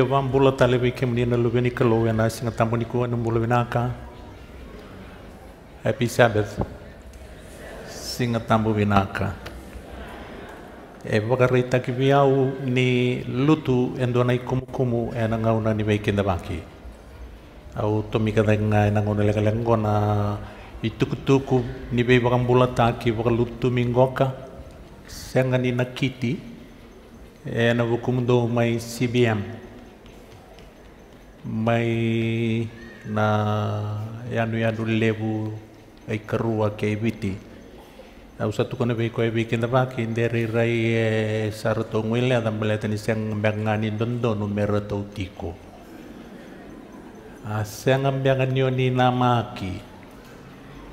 ia va bula tale vai ke na loveni ka lowe na singa ni ko na bula wena ka happy sabbath singa tambu wena ka e eh, vakarei takivi au ni lutu endo na ikumu kumu e na na ni baki. Au na mi au tomikadainga e na ngauna legalengona i tuku ni baka bula taki lutu mingoka senga ni na kiti e na do mai CBM mai na yanu yanu lebu ai karua ke ibiti au satu kone be ko ibi kinda ba kin deri rai e sarto ngwile adam bele tani siang mbangani dondo no merato tiko asiang mbangani oni maki.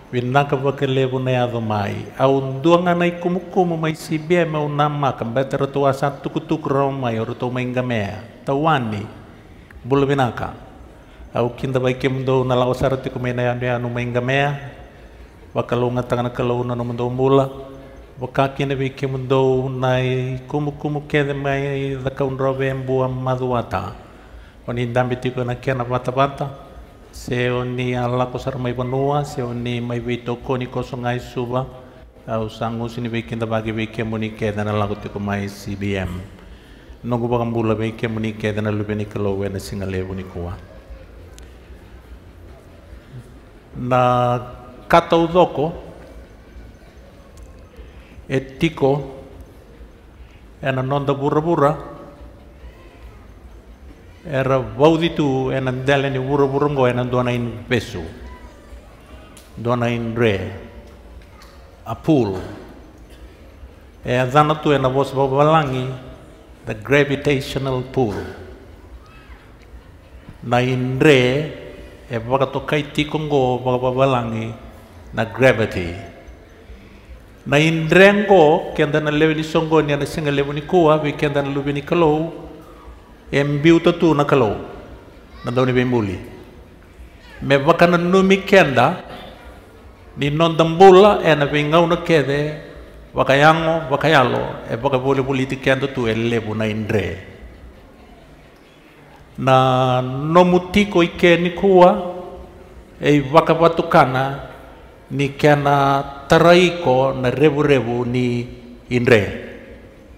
Winna ka ba lebu na yado mai. Au duang anai kumukumu mai sibia e mau nama kambet rotua satu kutuk romai rotua mainggamea. Tawani. Tawani. Bulbinaka, au kinda vai do na lau sarati ku mena anu anu menga mea wakalu ngatangana kalau do mula wakakina na kim do na kumu kumu kede mai da maduata oni dambi tiko na kena bata pata se oni ala kosar mai banua se oni mai vi toko ni kosongai suba au sangu sini vi kinda bagi vi kim ni kede na tiko mai CBM nogu bagam bula be ke muni ke dana lube ni kalo we na singale buni kuwa na kata udoko etiko ena nonda bura bura era tu ena ni bura bura ngo ena dona in besu dona in re a pool e a zana tu ena vos langi the gravitational pull. Na indre e wakatokai tikongo wawawalangi na gravity. Na indrengo kenda na lewe ni songo ni Na lewe ni kua vi kenda na lubi ni e mbiu na kalou na dauni Me wakana numi kenda ni nondambula e na vingau na kede vakayango vakayalo evakavulivulitikendo tu elevu na indre na nomutiko ikeni kuwa ni kena taraiko na revurevu ni indre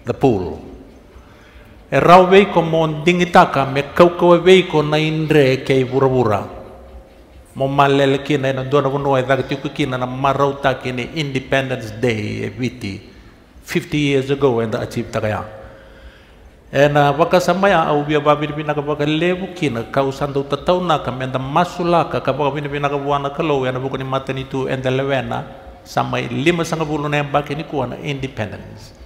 the pool e rau veiko mo dingitaka me kaukaua e veiko na indre kei vuravura mo mallel kina ina dona vuno e dhak tiku kina na marauta kini Independence Day e viti 50 years ago and achieve takaya ena waka samaya au bia babir bina ka waka lebu kina kau sandau tatau na kam enda masula ka ka waka bina bina ka wana kalau ena buku ni mata ni tu enda lewena samai lima sanga bulu na emba kini kuana Independence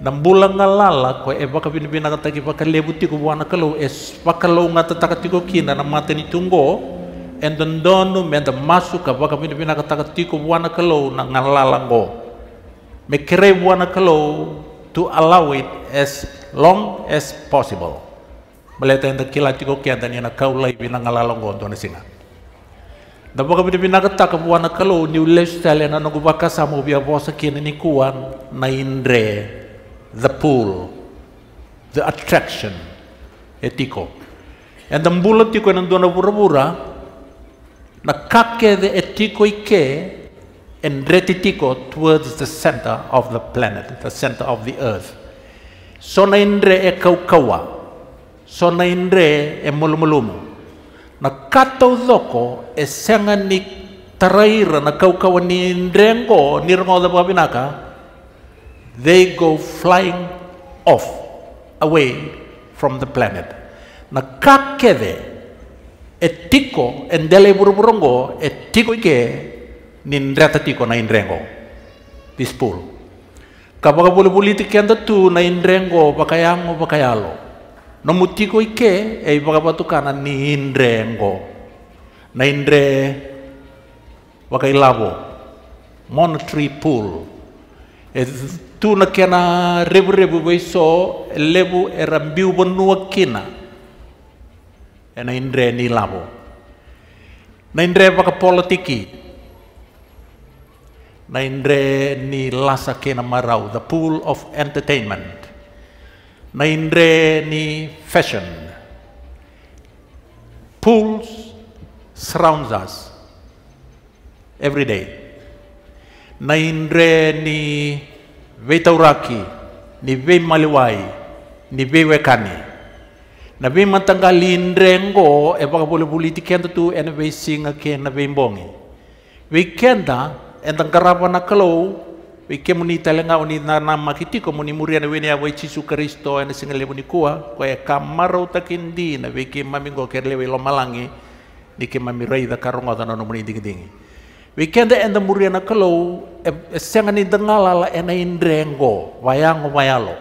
Nam bulang ngalala ko e waka bina bina ka taki waka lebu tiku buana kalau es waka lau ngata taka tiku kina na mata ni tunggo enten donu menta masuk ka baka mina mina kata katiku buana kalau na ngalalango me kere buana kalau to allow it as long as possible meleta enta kila tiko kia yana kau kaulai bina ngalalango to na singa da baka mina mina kata ka kalau new lifestyle na nugu baka samo bia bosa kina ni kuan na indre the pool the attraction etiko Entah bulat tiko entah dona bura-bura na the etikoike and retitiko towards the center of the planet, the center of the earth. So na indre e kaukawa, so na indre e mulumulumu. Na katau doko e senga ni taraira na kaukawa ni indrengo, nirongo da babinaka, they go flying off, away from the planet. Na etiko endele burburongo etiko ike nin reta tiko na indrengo dispul kabaga bulu bulu tiki anda tu na inrengo bakayango bakayalo nomu tiko ike e baga batukana ni inrengo na inre bakailabo monetary pool e tu na kena rebu rebu baiso lebu erambiu bonua kina na indre ni labo. Na indre baka politiki. Na indre ni lasa kena marau, the pool of entertainment. Na indre ni fashion. Pools surrounds us every day. Na indre ni vetauraki, ni ve maliwai, ni ve Nabi be matanga lindrengo e eh, baka pole politik kenta tu ena eh, be singa ke na be mbongi we kenta enta eh, karapa na ke muni talenga oni na ko muni muri na kristo ena singa muni kua ko e kamaro takindi na we ke mamingo ke le we lo malangi ni ke mami rei da karonga da nono muni dingi dingi we kenta enta muri na e senga ni dengala la wayang indrengo wayalo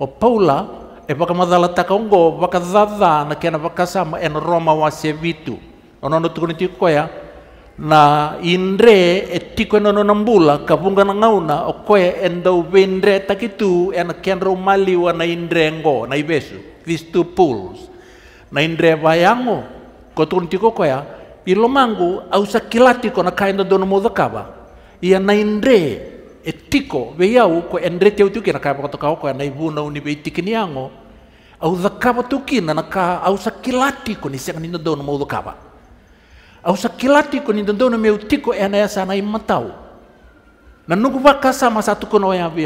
o paula evakamazala takaongo vakazazana kena sama En roma wase vitu onono tukunitikoya na indre etiko enono nambula kapunga na ngauna okoya enda uvendre takitu ena kendra na indre ngo na ibesu these two pools na indre vayango kotukunitikokoya ilomangu ausa kilatiko na kaenda dono kaba, ia na indre e tiko ve ko andre teu tu kina kapa to kau ko na ibu uni be tikini ango au zakapa tu kina na ka au sakilati ko ni sanga ni ndo mau zakapa au sakilati ko ni ndo no meu tiko e na sana i matau na nuku vaka sama satu kono ya be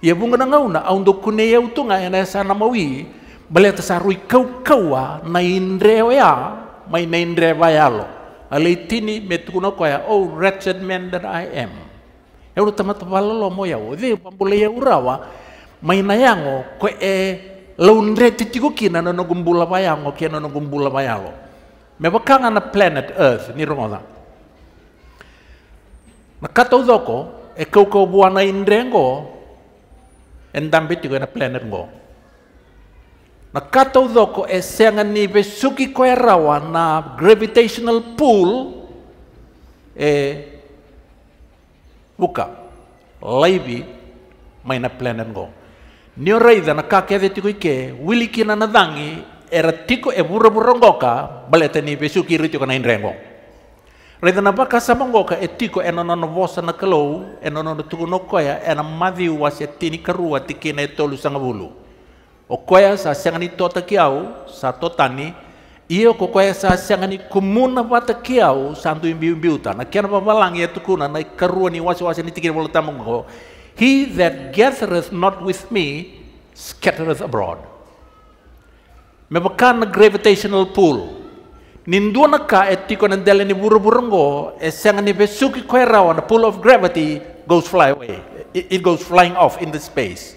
ia bunga na ngau ya e na au ndo kune iau tunga e na sana maui bale ta sarui kau kaua na indre ya mai na indre vayalo Alaitini metukuna koya, oh wretched man that I am e uru tamata palolo mo ya uthi pambule ya urawa maina yango ko e laundre titiko kina no gumbula bayango kina no gumbula bayalo me bakanga na planet earth ni rongoda na kata udoko e kau kau buana indrengo endambe tiko na planet ngo na kata udoko e senga ni besuki ko rawa na gravitational pull e buka laibi maina planan go niora dana ka de tiku ike wili kina na dangi era tiku e buru ngo ka balete ni besu indre ngo rai dana ba ka sama ka e tiku e nono vosa na kalau e nono tuku no koya e na madi e tini karua tikina e tolu sanga bulu. O koya sa sanga tota tota ni tota kiau sa totani ia ko koe sa sianga ni kumuna wata kiau santu imbi uta Na kiana papalang ia e tukuna na karua ni wasi wasi ni tikir wala tamung ho. He that gathereth not with me scattereth abroad. bakan na gravitational pull. Nindua na ka etiko na dela ni buru-burungo e sianga ni besuki koe rawa na pull of gravity goes fly away. It, it goes flying off in the space.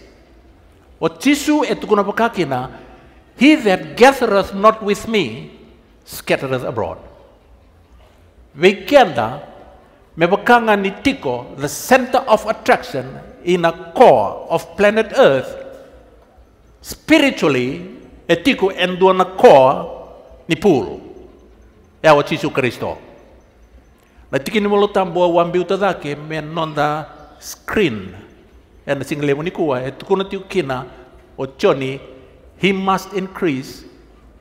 O tisu etukuna pakakina He that gathereth not with me scattereth abroad. Wikeenda mebakanga nitiko, the center of attraction in a core of planet Earth. Spiritually, Tycho endua na core ni Pulu yawa Yesu Kristo. Lakini mulotambua wambiuta zake menonda screen. Yana single munikuwa etukuna tiukina choni. He must increase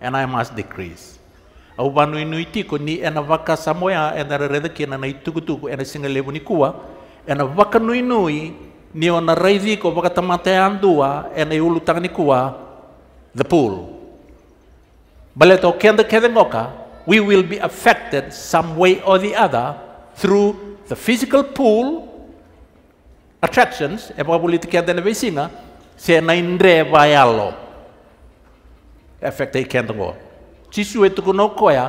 and I must decrease. Au wanu inuiti ko ni ena waka samoa e rereda ki na itukutuku ena singa lebu ni kua ena waka nui nui ni ona raivi ko waka tamate andua ena iulu tanga ni kua the pool. Baleto kenda kenda ngoka we will be affected some way or the other through the physical pool attractions e waka politika dena vesinga se na indre vaialo. effect kento go ci suwetu kuno ya,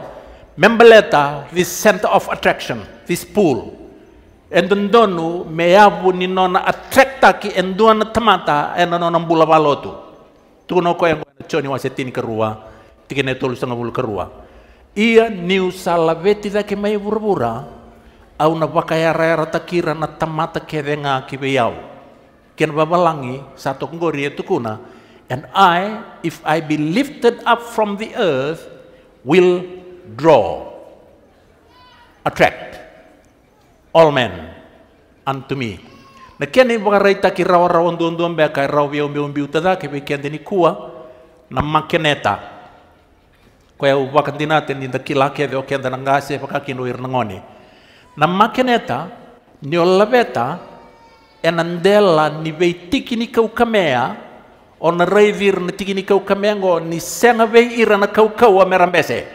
membeleta this center of attraction this pool endondonu meyabu ni nona attracta ki enduana tamata nona bula balotu yang koya choni wasetin kerua tikene tolu sanga bulu kerua ia niu salaveti da ke mai burbura au na bakayara era takira na tamata ki beyau. Kian babalangi satu kongori itu kuna And I, if I be lifted up from the earth, will draw, attract all men unto me. Na kia ni wakareita ki rawa rawa ndu ndu mbea kai rawa wia umbi umbi utada ki wiki andini kuwa na makeneta. Kwa ya wakandina tendi nda kila kia veo kia nda nangase wakaki ndu irnangoni. Na makeneta ni olaveta enandela ni veitiki ni kaukamea ona raivir na tigini kaukamango ni sengavei ira na kaukau amerambese.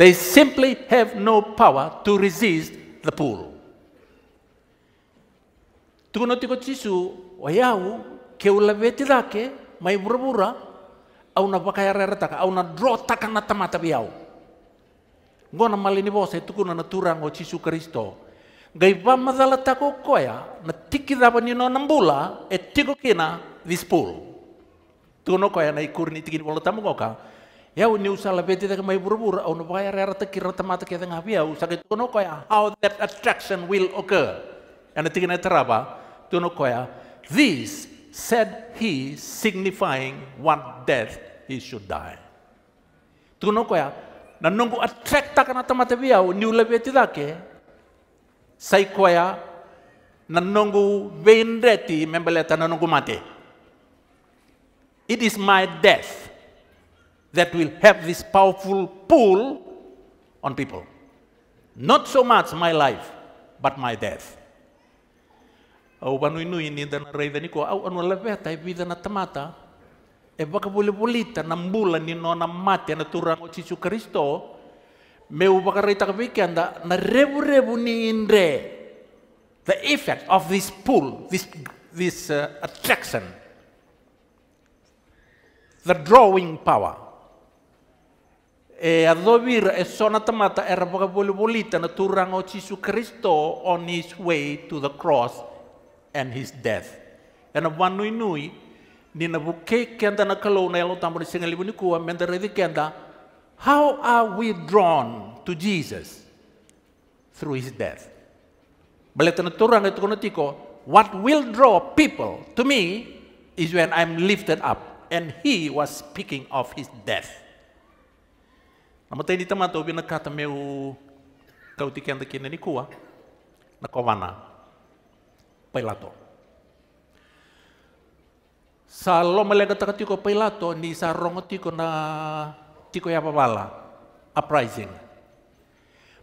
They simply have no power to resist the pull. Tukuno tiko tisu wayau ke ulaveti dake mai burabura au na pakayarera taka au na draw taka na tamata biau. Gona malini bose tukuna na turango tisu Kristo. Gai ba madala tako koya na tiki daba na nambula e tiko kina vispul. no kaya nai kurni tikin wala tamu ngoka. Ya uni usah lebih tidak kemai buru-buru au no kaya mata kaya tengah kita Usah ya tu no kaya how that attraction will occur. Ana teraba tu no kaya this said he signifying what death he should die. tu no kaya nunggu attract takana mata biau Uni lebih tidak ke, Saya kaya nunggu vein reti tanah nunggu mati. It is my death that will have this powerful pull on people. Not so much my life, but my death. Au panu inu ini dan reida niko au anu laveta vida na tamata. E baka bule bulita na mbula ni no na mate na turango Jesu Kristo. Me u baka reita kabiki anda na rebu rebu ni inre. The effect of this pull, this, this uh, attraction the drawing power. E eh, adovira e eh, sonatamata e rapakabulibulita na turang o Jesus Kristo on his way to the cross and his death. and na wanui nui, ni na buke kenda na kalou na elo tambo ni singalibu ni kua, menda redi kenda, how are we drawn to Jesus through his death? Baleta na turang e tukunatiko, what will draw people to me is when I'm lifted up and he was speaking of his death. Namatay ni Tama tamato binagkata meu kautikan de kina ni kuwa na Kawana Pilato. Sa lo lomalega takatiko Pilato ni sa rongotiko na tiko ya babala uprising.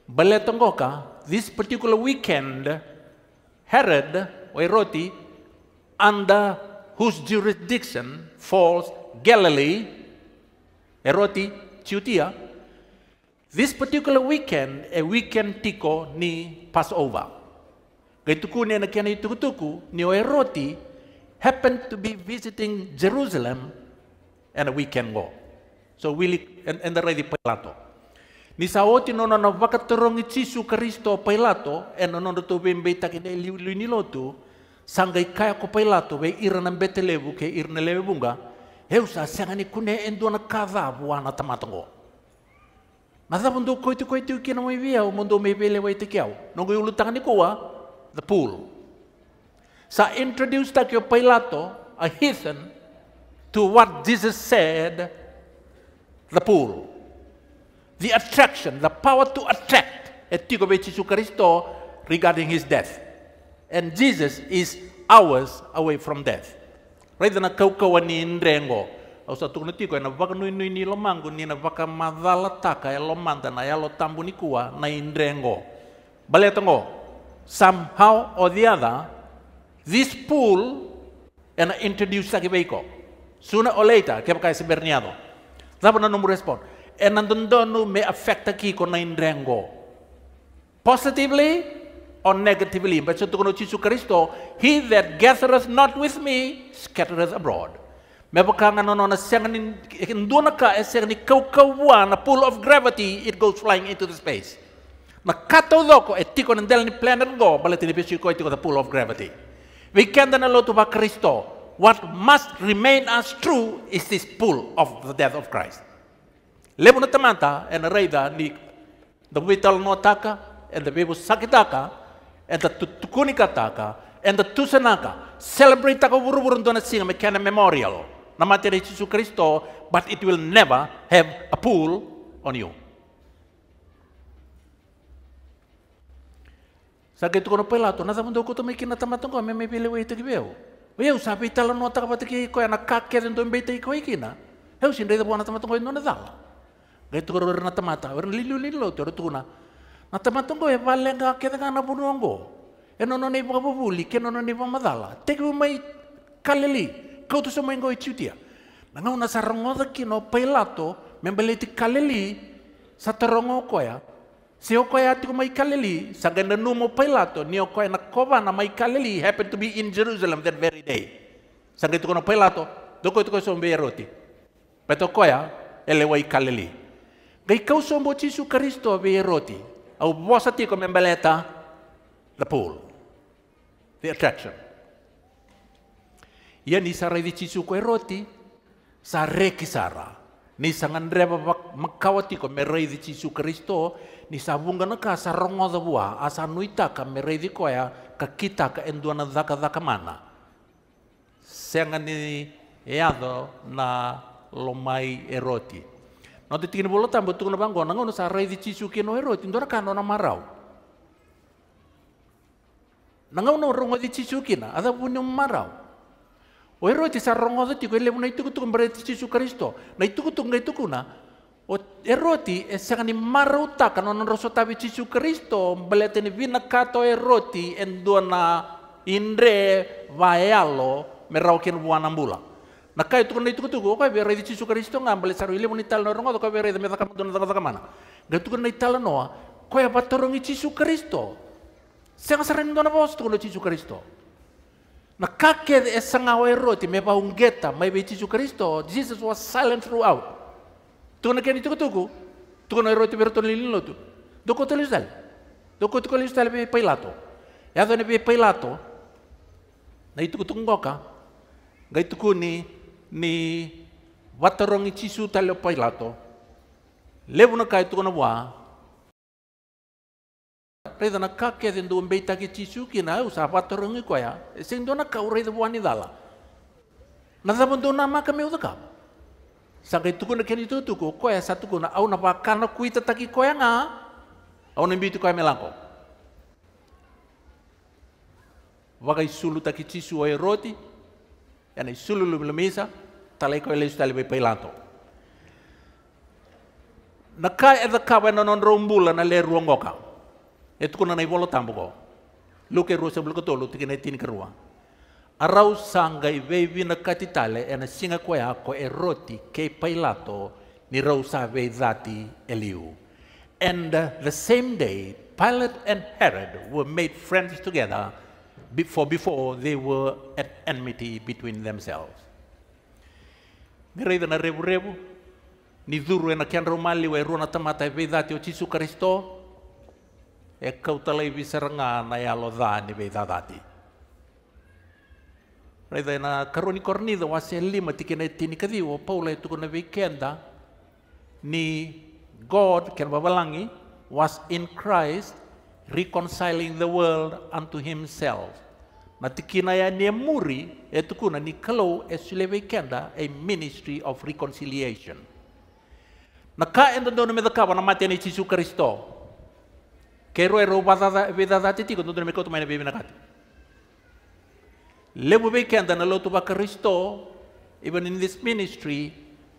Baletongoka, this particular weekend, Herod, Oiroti, under whose jurisdiction falls Galilee, Eroti, Judea. This particular weekend, a weekend tiko ni Passover. Gaitukune na kiani tukutuku ni Eroti happened to be visiting Jerusalem and a weekend go. So wili and, and ready Pilato. Ni saoti nono na vakatorong Jesu Kristo Pilato and nono to bembe takine sanga ikaya kopailato ve irana betelevu ke irna usa sanga sangani kune endona kava buana tamatongo mathavu ndu koitu koitu ukina moiviau mundu meivele waitikiau nongo tangani kua, the pool sa ta takio pailato a heathen to what Jesus said the pool the attraction the power to attract etiko ve Kristo regarding his death And Jesus is hours away from death. Raidha na kaukawa ni ndrengo. Au tukuna tiko na vaka nui nui ni lomangu ni na vaka madhala taka ya lomanda na yalo tambu ni kuwa na indrengo. Bale tango, somehow or the other, this pool and introduce sa kibeiko. Sooner or later, kaya si Berniado. Dapat na nung respond. And nandun doon may affect ako na indrengo. Positively, or negatively but to Jesus Christo, he that gathereth not with me scattereth abroad. Mapakanga no na sengani induna ka eh, sengani kaukawa na pull of gravity it goes flying into the space. Makato doko etiko nendel ni planet go baletini pisi ko etiko the pull of gravity. We can then allow to ba Christo. What must remain as true is this pull of the death of Christ. Lebo na tamanta and raida ni the vital no taka and the people sakitaka and the Tukunikataka and the Tusanaka celebrate taka wururun dona singa mekana memorial na materi Jesus Kristo, but it will never have a pull on you. Sakai tukono pelato, nasa mundo ko tumi kina tamatong ko, may pili wei tiki beu. Wei sapi tala no taka patiki ko ana kakke den don beite ko ikina. Heu sin rei da bona tamatong ko no na dala. Gai tukoro na tamata, wer lilu lilu, toro tukuna. nga tamatongo e valenga ke nga na punuongo e nono nei pa puli ke nono nei pa madala te ku mai kaleli kau tu sama ingo itutia nga nah, una sarongoda ki no pailato membeleti kaleli sa tarongo koya Se o koe atu ya mai kaleli, sa ganda numo Pilato, ni o koe na kova ya na mai kaleli happened to be in Jerusalem that very day. Sa ganda tukono Pilato, doko tukono sombe roti. Peto koe, ya, ele wai kaleli. Gai kau sombo Jesu Kristo be roti. au Aubuosati kumemeleta the pool the attraction. Ia ni sara di ko kue roti, reki kisara. Ni sangan reba makawati ko merai di cicu Kristo, ni sabunga na ka sarongo da bua, asa nuita ka merai di koya, ka kita ka enduana dhaka dhaka mana. sangan ni eado na lomai eroti. Nanti te tiene bolo tambo tu no bango nango sa di chisu ke ero tindor ka no na marau. Nango no rongo di chisu na ada bunyo marau. O oh, ero ti sa rongo nah, di tiko ele bunai tu tu mbre di eh, kan cisu Kristo. Na itu ku ngai tu O ero ti ni marau ta kano no roso tabi chisu Kristo mbelete ni vina kato ero ti endona indre vaealo merau ken buana mbula. Nakai tu kena itu kutu ko kai berai di suka risto ngam bale saru ile monital no rongo ko bere de meta kam don mana. Ga tu kena itala noa ko ya patorong i cisu kristo. Seng saren dona bos tu kena cisu kristo. situ. Nakake de esang o eroti me paung geta mai be cisu kristo. Jesus was silent throughout. Tu kena keni tu ko tu ko. Tu kena eroti berton lilin lo tu. Doko tu lisdal. Doko tu ko be pailato. Ya ne be pailato. Na itu kutungoka. Ga Gaitu kuni ni watarongi chisu tale pailato levuna kai tukona wa reda na ka ke dendo mbeita ke chisu kina usa watarongi koya sing dona ka ureda wani dala na da bondo na maka me udaka sakai tukuna keni tu tuku koya satu kuna au na pakana kuita taki koya nga au na mbitu koya melangko wakai sulu taki chisu oi roti Era isululumisa talai ko elei tali pe lato. Na ka e da kawa na non rombula na le ruangoka. E tukuna na ivolo tambuko. Luke rusa bulu tolu tikina tin kerua. Arau sanga i veivi na katitale e na singa koe ako e roti ke ni rausa vei eliu. And the same day, Pilate and Herod were made friends together for before they were at enmity between themselves. Ngereida na revu revu, ni dhuru ena kian romali wa eruna tamata e veidati o Jisu Kristo, e kautalai visaranga na yalo dhani veidadati. Reida ena karoni kornida wa se lima tikina e tini kadiwa, paula e tukuna veikenda, ni God, kian babalangi, was in Christ, reconciling the world unto himself. Matikina ya niemuri etukuna ni kalau esulevekenda a ministry of reconciliation. Nakaenda ndono medakaba na mate ni Yesu Kristo. Kero ero badada bedada dono ndono mekoto mane bibina kati. Lebu bekenda na lotu ba Kristo even in this ministry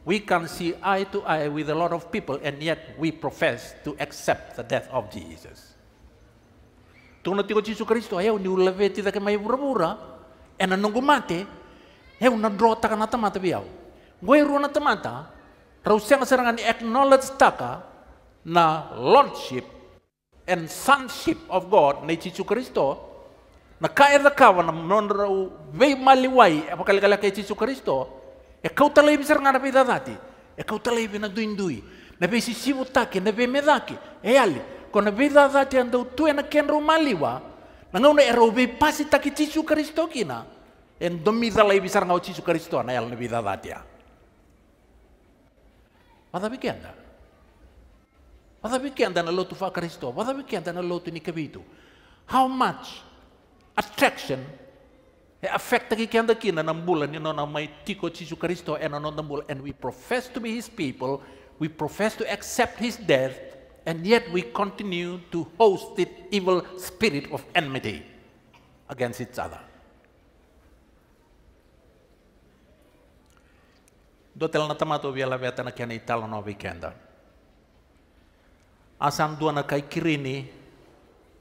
we can see eye to eye with a lot of people and yet we profess to accept the death of Jesus. Tunatiko Gesù Cristo è un uleveti da che mai pura pura e non non mate è una drota che nata mata piau. Gue ru nata mata rausiang serangan acknowledge taka na lordship and sonship of God na Gesù Cristo na kair da kawa na non vei maliwai apakali kala kay Gesù Cristo e kau talai bisar ngana pidadati e kau talai na duindui na be sisibu take na be medaki e ali kona vida za te andau tu ena ken ro maliwa na ngau na ero be pasi taki tisu kristo kina en domi za lai bisar ngau tisu kristo na yal na vida za te wada biki anda? wada biki anda na lotu fa kristo wada biki anda na lotu ni kabitu how much attraction e affect ki kenda kina na mbula ni no mai tiko tisu kristo ena no na mbula and we profess to be his people we profess to accept his death and yet we continue to host the evil spirit of enmity against each other. do tel na tamato via la veta na kena itala no weekenda. Asam dua na kai kirini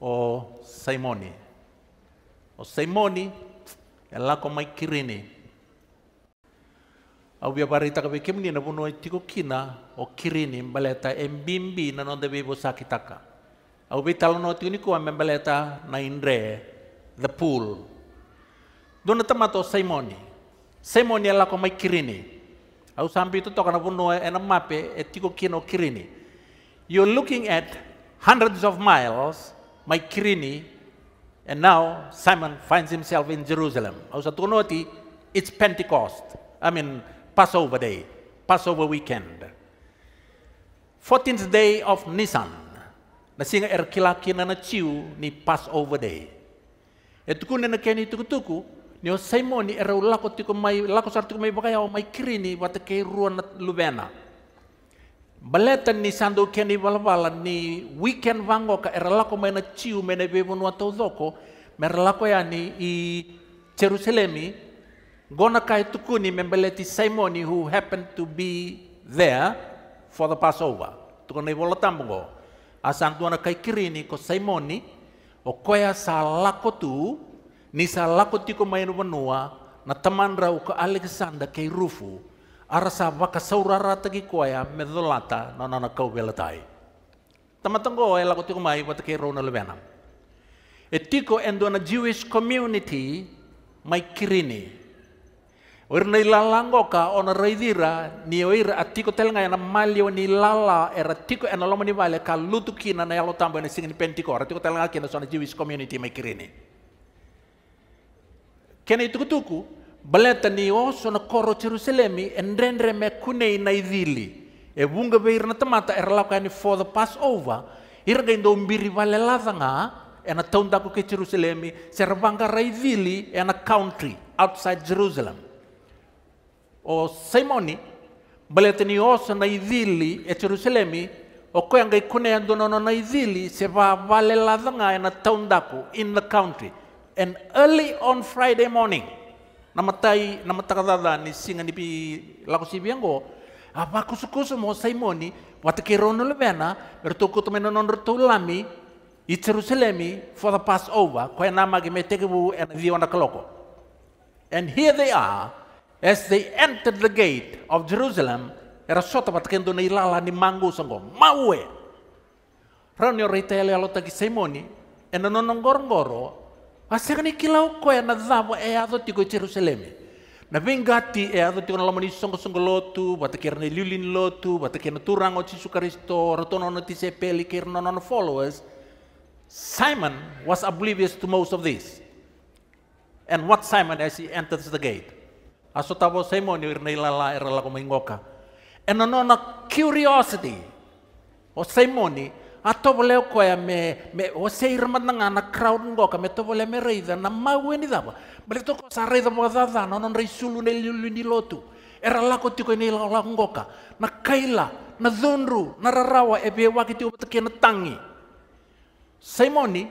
o Simoni. O Simoni, ela ko mai kirini. au bia barita ka bekem ni na bunu tiko kina o kirini mbaleta mbimbi, na non debe bo sakitaka au be talo no tiko niko mbaleta na indre the pool dona tamato Simoni, saimoni ala ko mai kirini au sampi to toka na e na mape e tiko kina o kirini you're looking at hundreds of miles mai kirini and now Simon finds himself in Jerusalem au ti, it's Pentecost I mean Passover day, Passover weekend. 14th day of Nisan, nasing erkilaki na nachiu ni Passover day. Etuku na nakeni tukutuku, ni osaimo ni erau er lako tiku mai, lako sar tiku mai bakayaw, mai kirini watakei ruan at lubena. Baleta ni sando keni walawala ni weekend vango ka eralako mai nachiu mene bebunwa tau doko, meralako er yani i Jerusalemi, kai Tukuni Membeleti Saimoni, who happened to be there for the Passover. Tukone Volotambo, Asantuana Kaikirini, Ko Saimoni, o koea sa lako tu, ni sa lako tiko mai manua na tamanra ko Alexander Rufu, ara sa saurara tagi koea medolata na nana kau belatai. Tamatango e lako tiko mai wata kei Ronald lewena. etiko endo na Jewish community mai kirini, Orna ilalango ka ona reidira ni oira atiko telnga yana mali ni lala era tiko ena lomo ni vale ka lutu na na yalo tamba ni pentiko era tiko telnga kina sona Jewish community makirini. Kena itu kutuku baleta ni o sona koro Jerusalemi endrendre me kunei na idili. E bunga beir na tamata era lako eni for the Passover ira ga indo mbiri vale lazanga ena taundaku ke Jerusalemi serbanga raidili ena country outside Jerusalem. o Simoni baletani oso na ithili e Jerusalemi okoyanga ikune ya ndonono na ithili se va vale ladhanga na town in the country and early on Friday morning namatai namatakadada ni singa ni pi lakusibiango apa kusukusu mo Simoni watakirono lebena bertukutumeno non rtulami i Jerusalem for the Passover, koe nama ge me tekebu and the on And here they are, As they entered the gate of Jerusalem, era sota kendo na ilala ni mango sango maue. Rani o reitele alo taki semoni, ena nonong gorongoro, asa kani kilau ko ena zavo e adho tiko Jerusalem. Na vingati e adho tiko na lamani songo songo lotu, kira ni lulin lotu, kira na turango chisu karisto, rotono na tisepeli kera na nono followers. Simon was oblivious to most of this. And what Simon as he enters the gate? Aso tapo say mo ni irna ilala irala ko maingoka. And ano na curiosity. O say mo ni ato bole ko ya me me o say irma na nga na crowd ngoka me to bole me reida na maweni daba. Bale to ko sa reida mo dada no non reisulu ne lulu ni lotu. Irala ko tiko ni ilala ngoka na kaila na dhonru na rarawa e be wakiti o na tangi. Say mo ni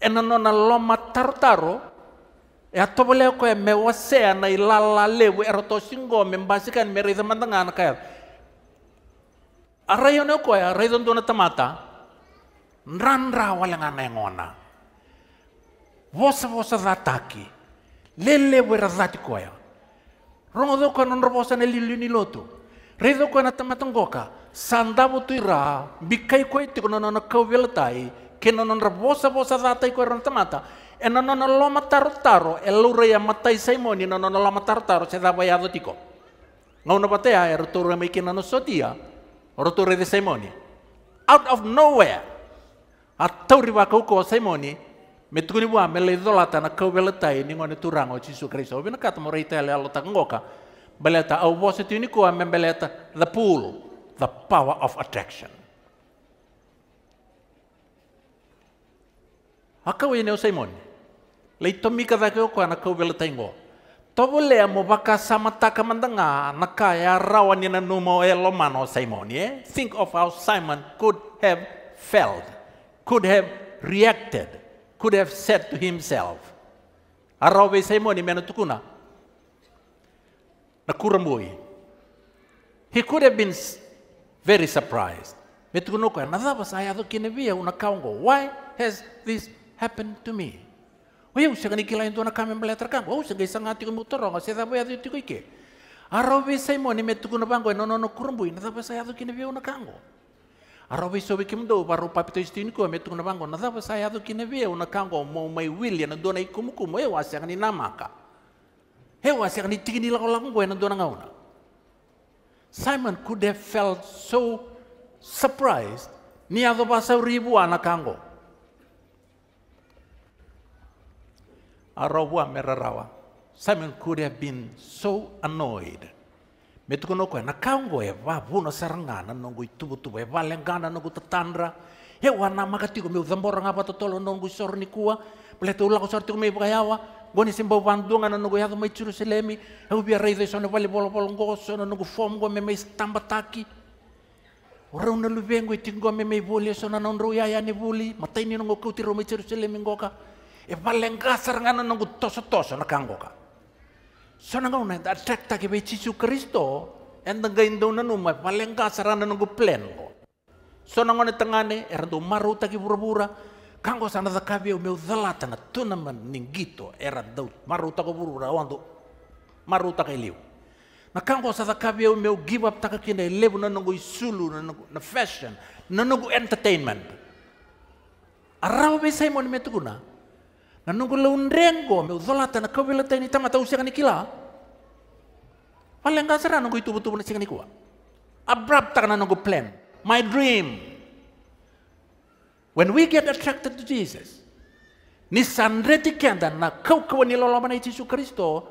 enano na loma tartaro yatobole ko me wo sena ilala lebu eroto shingome mbashikan me riza mandangana kaya arayone ko ya riza ndona tamata nranra wala ngana ngona vosa vosa zataki lele wera zati ko ya rongo do ko non robosa ne lilini loto riza ko na tamata ngoka ra tuira bikai ko itiko nonona ko velatai kenonon robosa vosa zatai ko ron tamata e non non lo taro, e lure ya matai saimoni non non lo taro, se dava ya tiko. ngau no patea e rotore me kina no sotia rotore de saimoni out of nowhere atau wa kau ko saimoni me tukuri wa me le dolata na kau beletai e ni ngone turango Yesus Kristo bina kata mo reita le alo bela beleta au vose tuniko me beleta the pool the power of attraction Hakau ini Saimoni. le itomika vake ko ana ko bela taingo tobo le mo baka samata kamandanga naka ya rawani na numo e lomano Simon eh? think of how Simon could have felt could have reacted could have said to himself arawe Simon mena tukuna nakurambui he could have been very surprised metukuno ko na dava sa ya do kinevia una kaungo why has this happened to me Oia, se ngani kila intona kamen belater kam. Oh, iya, se oh, ngai sangati kumu torong, se tapa yatu tiku ike. Arobe sai mo ni metuku na bango, no no no kurumbu, ini tapa saya yatu kini vio anak kango. Arabi so be kimdo, baru papito istini ko metuku na bango, na tapa saya yatu kini vio anak kango, mau mai willi ya, na dona ikumu kumu, ewa eh, se nama namaka. Ewa eh, se ngani tiki ni lako lako ngwe na dona na. Simon could have felt so surprised. Ni ado pasau ribu anak kango. Arawa Merarawa. Simon could have been so annoyed. Metukono Na nakango e wa vuno na nongo itubu tubu e wa lengana nongo tatandra. He wana makatiko meu zambora ngapa totolo sorni kuwa. nikua. Pelete ulako sorti kumei bukayawa. Goni simbo vandunga na nongo yado maichuru selemi. Heu bia reize sone wali bolo bolo ngoso na nongo fomgo me mei stamba taki. Orang na lubengo itingo me mei boli na nonro yaya ne boli. Matai ni nongo kautiro maichuru selemi ngoka. Ngoka. 발랭가사랑하는 놈구 토서토서 나 강고가 선한가운데 아트랙타게 베치수 그리스도 엔던가 인도는 우마 발랭가사라는 놈구 플랜고 선한가운데 땅안에 에란도 마루타기 부르부라 강고 사나다 카비오 메우 달라타나 투나만 닝기토 에란도 마루타고 부르라 완도 마루타가 일리우 na kango sa takabi o meu give up taka kina elevo na nungo isulu na nungo na fashion na nungo entertainment araw ba sa imo ni metuko na Nanungu le unrengo me uzola tana kau bela tani tama tau siang nikila. Paling nggak serah nunggu itu betul betul siang nikua. Abrupt tak nunggu plan. My dream. When we get attracted to Jesus, ni sandreti kenda na kau kau ni lola mana Yesus Kristo,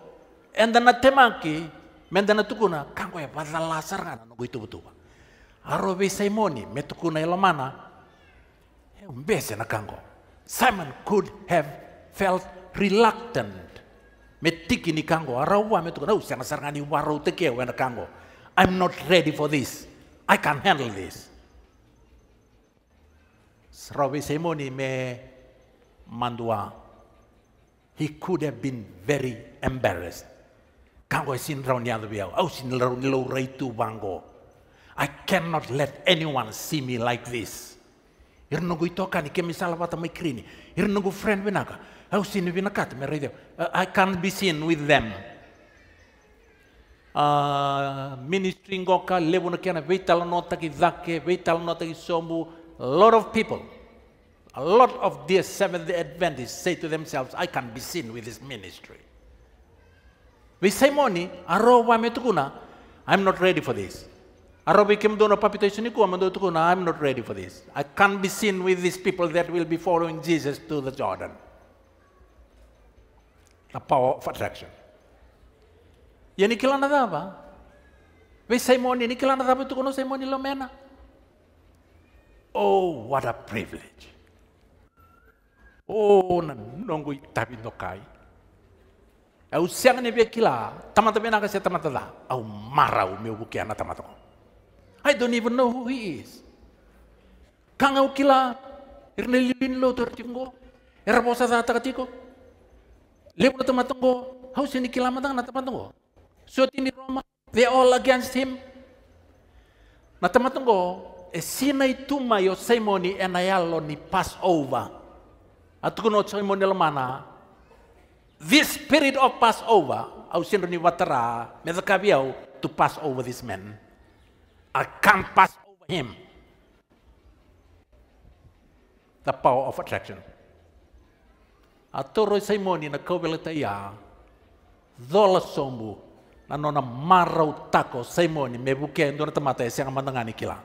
enda na temaki, menda na tukuna kanggo ya pada lasar kan nunggu itu betul. Arobe Simoni metukuna ilomana, umbese ya, na kanggo. Simon could have felt reluctant. Metiki ni kango, arawa metuka, no, sana sarangani waro teke ya, wena kango. I'm not ready for this. I can't handle this. Srawi Semoni me mandua. He could have been very embarrassed. Kango sin rauni adu biao, au sin rauni lo tu bango. I cannot let anyone see me like this. Irnugu itoka ni kemisala wata mikrini. Irnugu friend winaka. I've seen Vinakatme right uh, there. I can't be seen with them. Uh, ministry ngoka lebunakiana veitalanontaki zake veitalanontaki sombu a lot of people a lot of dear Seventh day Adventists say to themselves, I can not be seen with this ministry. We say wa metukuna. I'm not ready for this. I'm not ready for this. I can't be seen with these people that will be following Jesus to the Jordan the power of attraction. Yan ikilana dava. We say money, nikilana dava tu kono say money lomena. Oh, what a privilege. Oh, na nongo tabi no kai. Au siang ni be kila, tamata be naga se tamata da. Au mara o meu ana tamata. I don't even know who he is. Kanga ukila, irne libin lo tortingo. Erbosa da takatiko. harus ini kilama tangan kilamatang na Tomatongo? So tini Roma, they all against him. Na Tomatongo, e sina itu mayo semoni enayalo ni Passover. kuno semoni lemana. This spirit of Passover, harus ini ni watara, mezakabiau to pass over this man. I can't pass over him. The power of attraction. a toro saimoni na kauvela ta ia, dhola sombu, na nona tako Simoni saimoni me buke ndona tamata esianga mandangani um kila.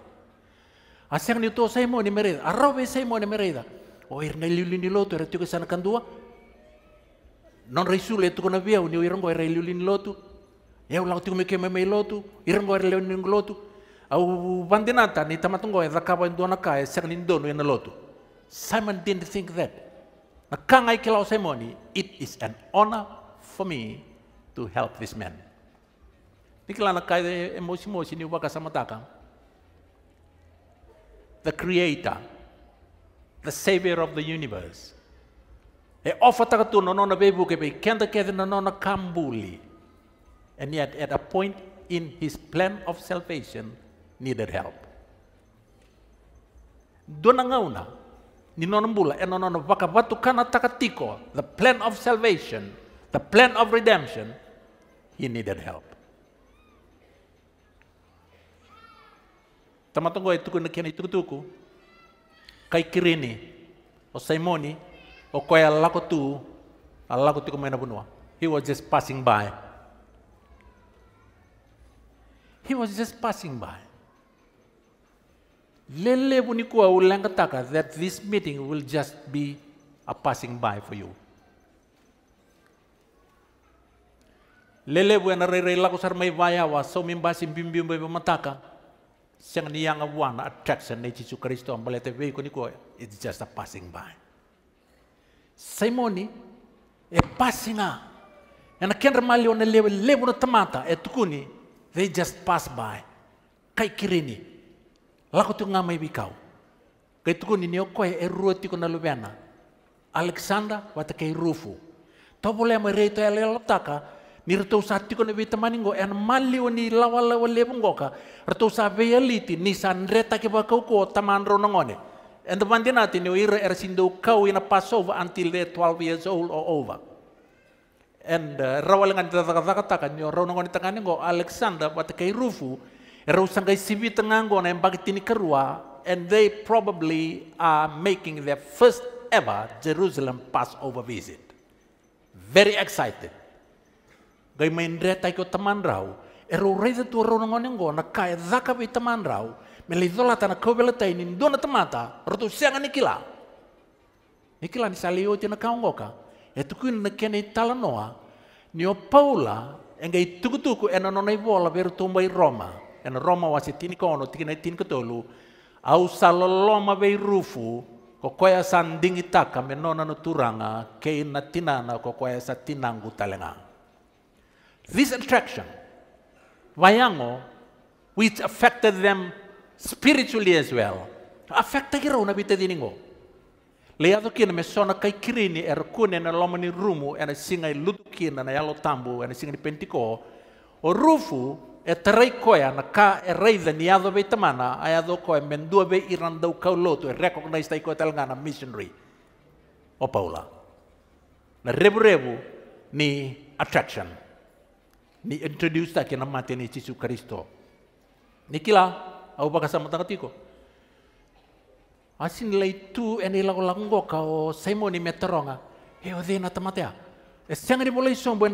Asiang ni to saimoni mereda, arrobe saimoni mereda, o irna liulini lotu era tiuke sana kandua, non reisule tuko na via uni irango era liulini lotu, eu lau tiume keme mei lotu, irango era liulini lotu, au bandinata ni tamatungo e dhakaba ndona ka esiang ni ndono na lotu. Simon didn't think that a Kangai Kilau it is an honor for me to help this man. Nikilana kai de mo mosi ni waka samataka. The creator, the savior of the universe. E offered taka tu na nona bebu kebe, kenda ke nona kambuli. And yet at a point in his plan of salvation needed help. Dona ngauna ninonambula enonono eh, vakawatukana takatiko the plan of salvation the plan of redemption he needed help tamatongo ituku nakena itukutuku kai kirini o saimoni o koi alako tu alako tuku mena bunua he was just passing by he was just passing by Lele bunikua ulang ketaka that this meeting will just be a passing by for you. Lele buena rei laku sar mai vaya wa so mimba sim bim bim bim mataka. Siang yang awana attraction ne Jesus Kristo ambale te vei kuniko it's just a passing by. Simoni e passing a. Ana kendra malio ona lewe lewe no tamata e tukuni they just pass by. Kai kirini lakoto ngamai ibikau kaituko niniokoe e ruoti kona lubeana alexander watakei rufu tobolema ya reito ele ya lotaka ni retou sa tiko na vita maningo en mali ni lawa lawa lebongoka retou sa vealiti ya ni sa ndreta ke bakau ko taman ronongone and the bandina tini ersindo kau ina pasova until they 12 years old or over and uh, rawalangan kata tataka ni ronongone tangani go alexander watakei rufu Rausanga isibi tengango na mbagi tini kerua, and they probably are making their first ever Jerusalem Passover visit. Very excited. Gai main dreta iko teman rau, eru reza tu ro yang na kai zaka teman rau, melizola tana kobela taini dona temata, rotu siangan nikila. Nikila ni salio tina kaongoka, ya, kuin na kene talanoa, nio Paula, engai tukutuku enanonai bola beru tumbai Roma. ena Roma wasi tini kono tikina tini ketolu au saloloma vei rufu ko koya san dingi taka menona no turanga ke na tinana ko koya sa tinangu talenga this attraction vayango which affected them spiritually as well affecta ki na bita diningo le ado kina me sona kai kirini er kune na lomani rumu ena singa i ludu kina na yalo tambu ena singa ni pentiko o rufu e terei koea na ka e reitha ni adho vei tamana a adho koe mendua vei irandau kaulotu e recognize tai koe telangana missionary o Paula. Na rebu rebu ni attraction. Ni introduce ta na mate ni Yesu Kristo. Ni kila au baka sama tangatiko. Asin lei tu eni lagu lagu ngoka o saimoni meteronga. Heo dhena tamatea. som buen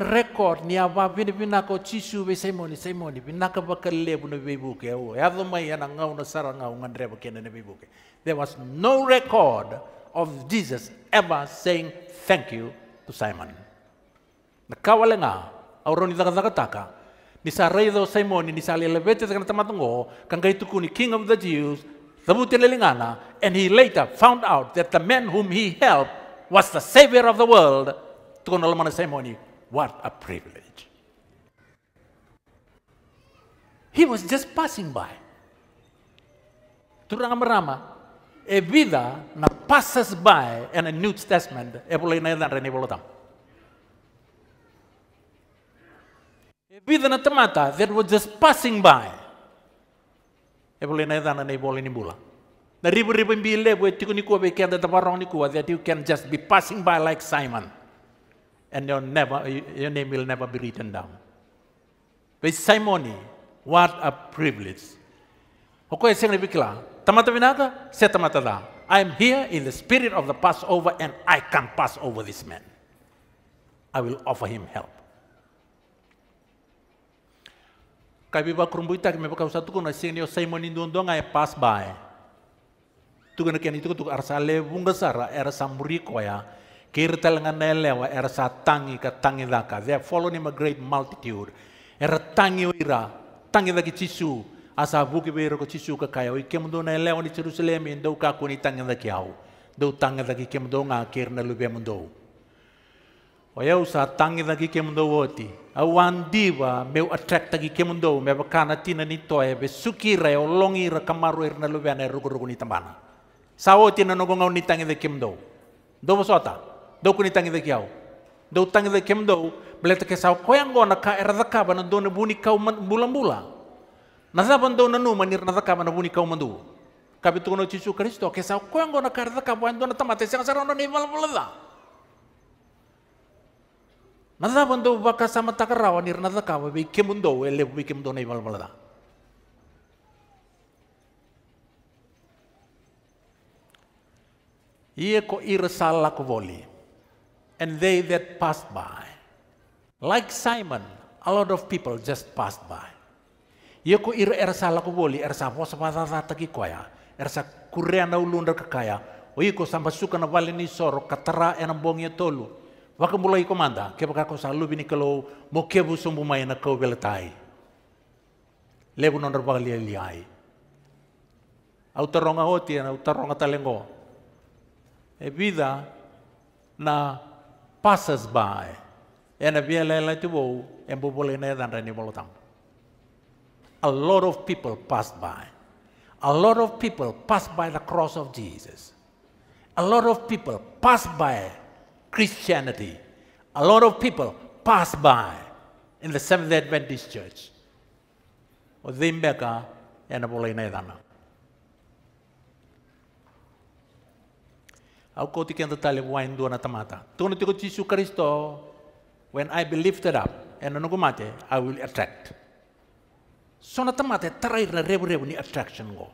ni apa bini bina ko cisu be semoni semoni bina bakal o oh, ya do mai ana ngau na sara ngau there was no record of Jesus ever saying thank you to Simon na kawalenga auroni daga daga taka ni sa rei do Simon ni sa lelebete daga tamatongo kangai tukuni king of the Jews and he later found out that the man whom he helped was the savior of the world Tuan mana ceremony. What a privilege. He was just passing by. Turang-rama, a vida na passes by and a New Testament, e pulai na dan rene bolotam. A vida na tamata that was just passing by. E pulai na dan rene bolini bula. Na ribu ribu mbile, bu tiku niku abe dapat da niku, that you can just be passing by like Simon and your, never, your name will never be written down. Simoni, what a privilege. Huko sing bikila, tamata vinaga, tamata da. I am here in the spirit of the Passover and I can pass over this man. I will offer him help. Kaibiba ita kime baka usatu kuna sing yo Simon indondo ngai pass by. Tugana kian itu tu arsa lebung gesara era samuri koya. Kirtel nganelewa era sa tangi ka tangi daka. They have fallen him a great multitude. Era tangi wira, tangi daki chisu. Asa buki beira ko chisu ka kaya. Oi kemdo na elewa ni Jerusalem in dau tangi daki au. Dau tangi daki kemdo nga kir na lubi amdo. Oya sa tangi daki kemdo woti. Au andiwa meu attract daki kemdo me bakana tina ni toye be sukira e ya olongira kamaru ir na lubia na rugu rugu ni tambana. Sa woti na nogongau ni tangi daki kemdo. Dobo sota dau kuni tangi dek yau do tangi dek kem do beleta ke sau koyang gona ka era daka bana do na buni kau bulan bula na zaban do na numa nir na daka bana buni kau mandu kabi tu kono cicu kristo ke sau koyang gona ka era daka bana do na tamate siang sarono ni bala bala da na do baka sama takarawa nir na daka bi kem do ele bi kem do na bala da Ia ko ira salah voli and they that passed by. Like Simon, a lot of people just passed by. Ia ko ira ersa laku woli ersa mo sa patata taki Ersa kureana ulundar kakaya. Oi ko samba na wali ni soro katara e na bongi tolu. Waka iko komanda ke baka ko salu bini mo kebu sumbu mai na kau beletai. Lebu nonda bali liai. Au taronga oti na au taronga talengo. E vida na passers-by and a lot of people passed by a lot of people passed by the cross of jesus a lot of people passed by christianity a lot of people passed by in the seventh day adventist church ഒതിമ്പേക്ക എന്നെ പൊളിയുന്നതാണ് Aku kau to the tale wine do na tamata. Tono tiko Jesus when I be lifted up, and ano mate, I will attract. So na tamata, tarai na rebu rebu ni attraction go.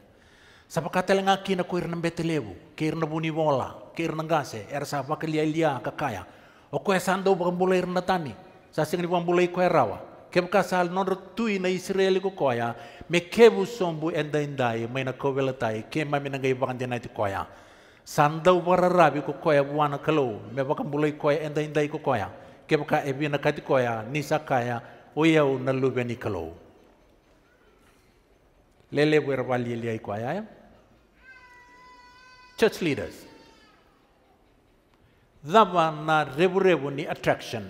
Sa pagkatala nga kina na irna lebu, kira na bunibola, kira na gase, er sa pakalia ilia kakaya. O ko esando bakambula irna tani, sa sing ni bulai iko erawa. Er Kep kasal nonro tui na Israel ko koya, me kebu sombu enda indai, may na kowela tai, kema minangay bakan na ti koya. sanda wararabi ko koya wana kalo me baka bulai koya enda indai ko koya ke baka ebi na kati koya nisa kaya oya o na lube kalo lele wer wali ile koya ya church leaders dava na rebu rebu ni attraction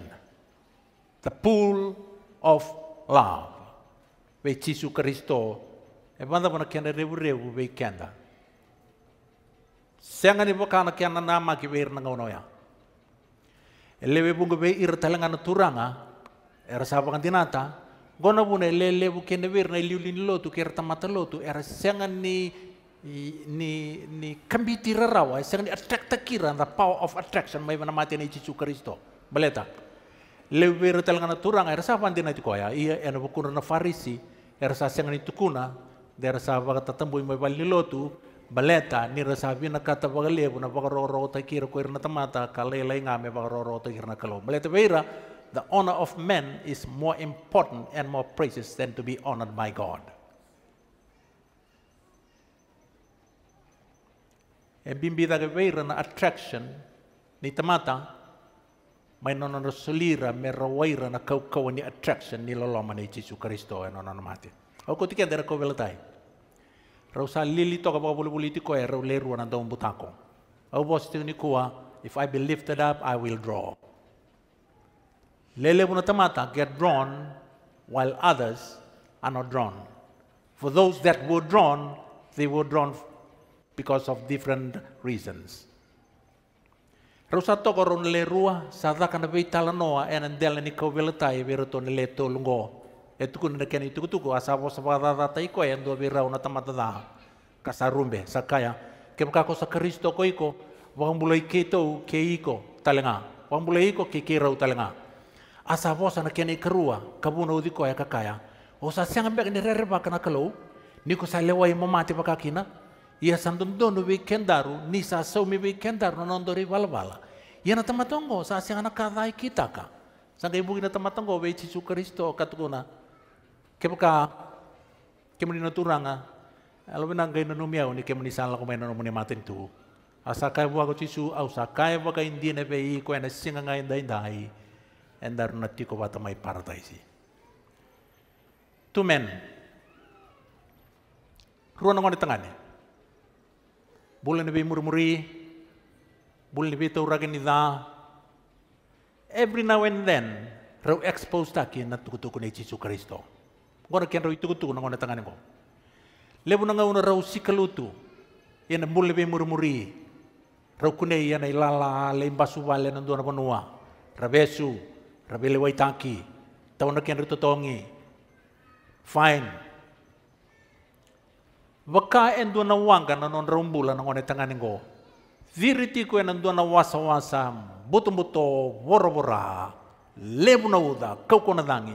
the pool of love ve chisu kristo e banda bana kenda rebu rebu ve kenda sengani bokana kana kiana nama ki beir na ngonoya elewe bung be ir talanga na turanga ah. era sabangan dinata gona bune lele kene beir na liulin lotu ke erta mata lotu era sengani ni ni ni kambiti rarawa ah. ni attract takiran, the power of attraction mai mana mati na cicu kristo Baleta. lewe ir talanga na turanga era sabangan dinati koya ah. ia ena bukuna na farisi era sa ni tukuna Dera sa wakatatambo imay tu baleta ni resabi na kata pagale na ta kira ko irna tamata kalela inga me ta takirna kalo baleta beira the honor of men is more important and more precious than to be honored by God e bimbi da beira na attraction ni tamata mai nono solira me rawaira na kau kau ni attraction ni loloma ni jesus Kristo e nono mati. Aku tiga dari kau velatai Rosa toka ba politiko e roleru na dom butako. Au bos tuni kuwa, if I be lifted up, I will draw. Lele tamata get drawn while others are not drawn. For those that were drawn, they were drawn because of different reasons. Rosato koron lerua sadaka na be talanoa enen delani ko velatai veroton leto lungo. tuku kena itukutuku asapo sapararata iko yang dua bira una tamatata kasarumbe sakaya kemka ko sakristo ko iko bulai keto ke iko talenga wambulai iko ke kirau talenga asapo sana keni kerua kabuna udiko ya kakaya osa oh, siang mbek ni bakana kalau niko salewa imo mati pakakina ia sandondonu be kendaru nisa saumi be kendaru nondo balbala Yana tamatongo sa siang anak kadai kita ka. Sangka ibu kita tamatongo be cicu Kristo katukuna. Kepuka, kemuni no turanga, alo na ngai no numia ni kemuni sala kuma mena muni tu. Asa kai wa ko au sa kai kai indi ne pei ko ena singa ngai ndai ndai. Endar na tiko wata mai paradise. Tu men. Ruana ngone bulen Bulan ne murmuri, bulan ne pei tau ida Every now and then, rau expose taki na tukutuku ne Kristo ngono ken itu itukutu na ngona tangani ko. Lebu na ngauna rau sikalutu. yen mule be murmuri. ro kune iana ilala le imbasu wale na duana ponua Rabesu, rabele wai Tau na ken ro totongi. Fine. Waka endu na wanga na non rumbula na ngone tangani ko. Viriti ko ena duana wasa wasa. Butu-butu, woro-wora. Lebu na uda, kau kona dangi.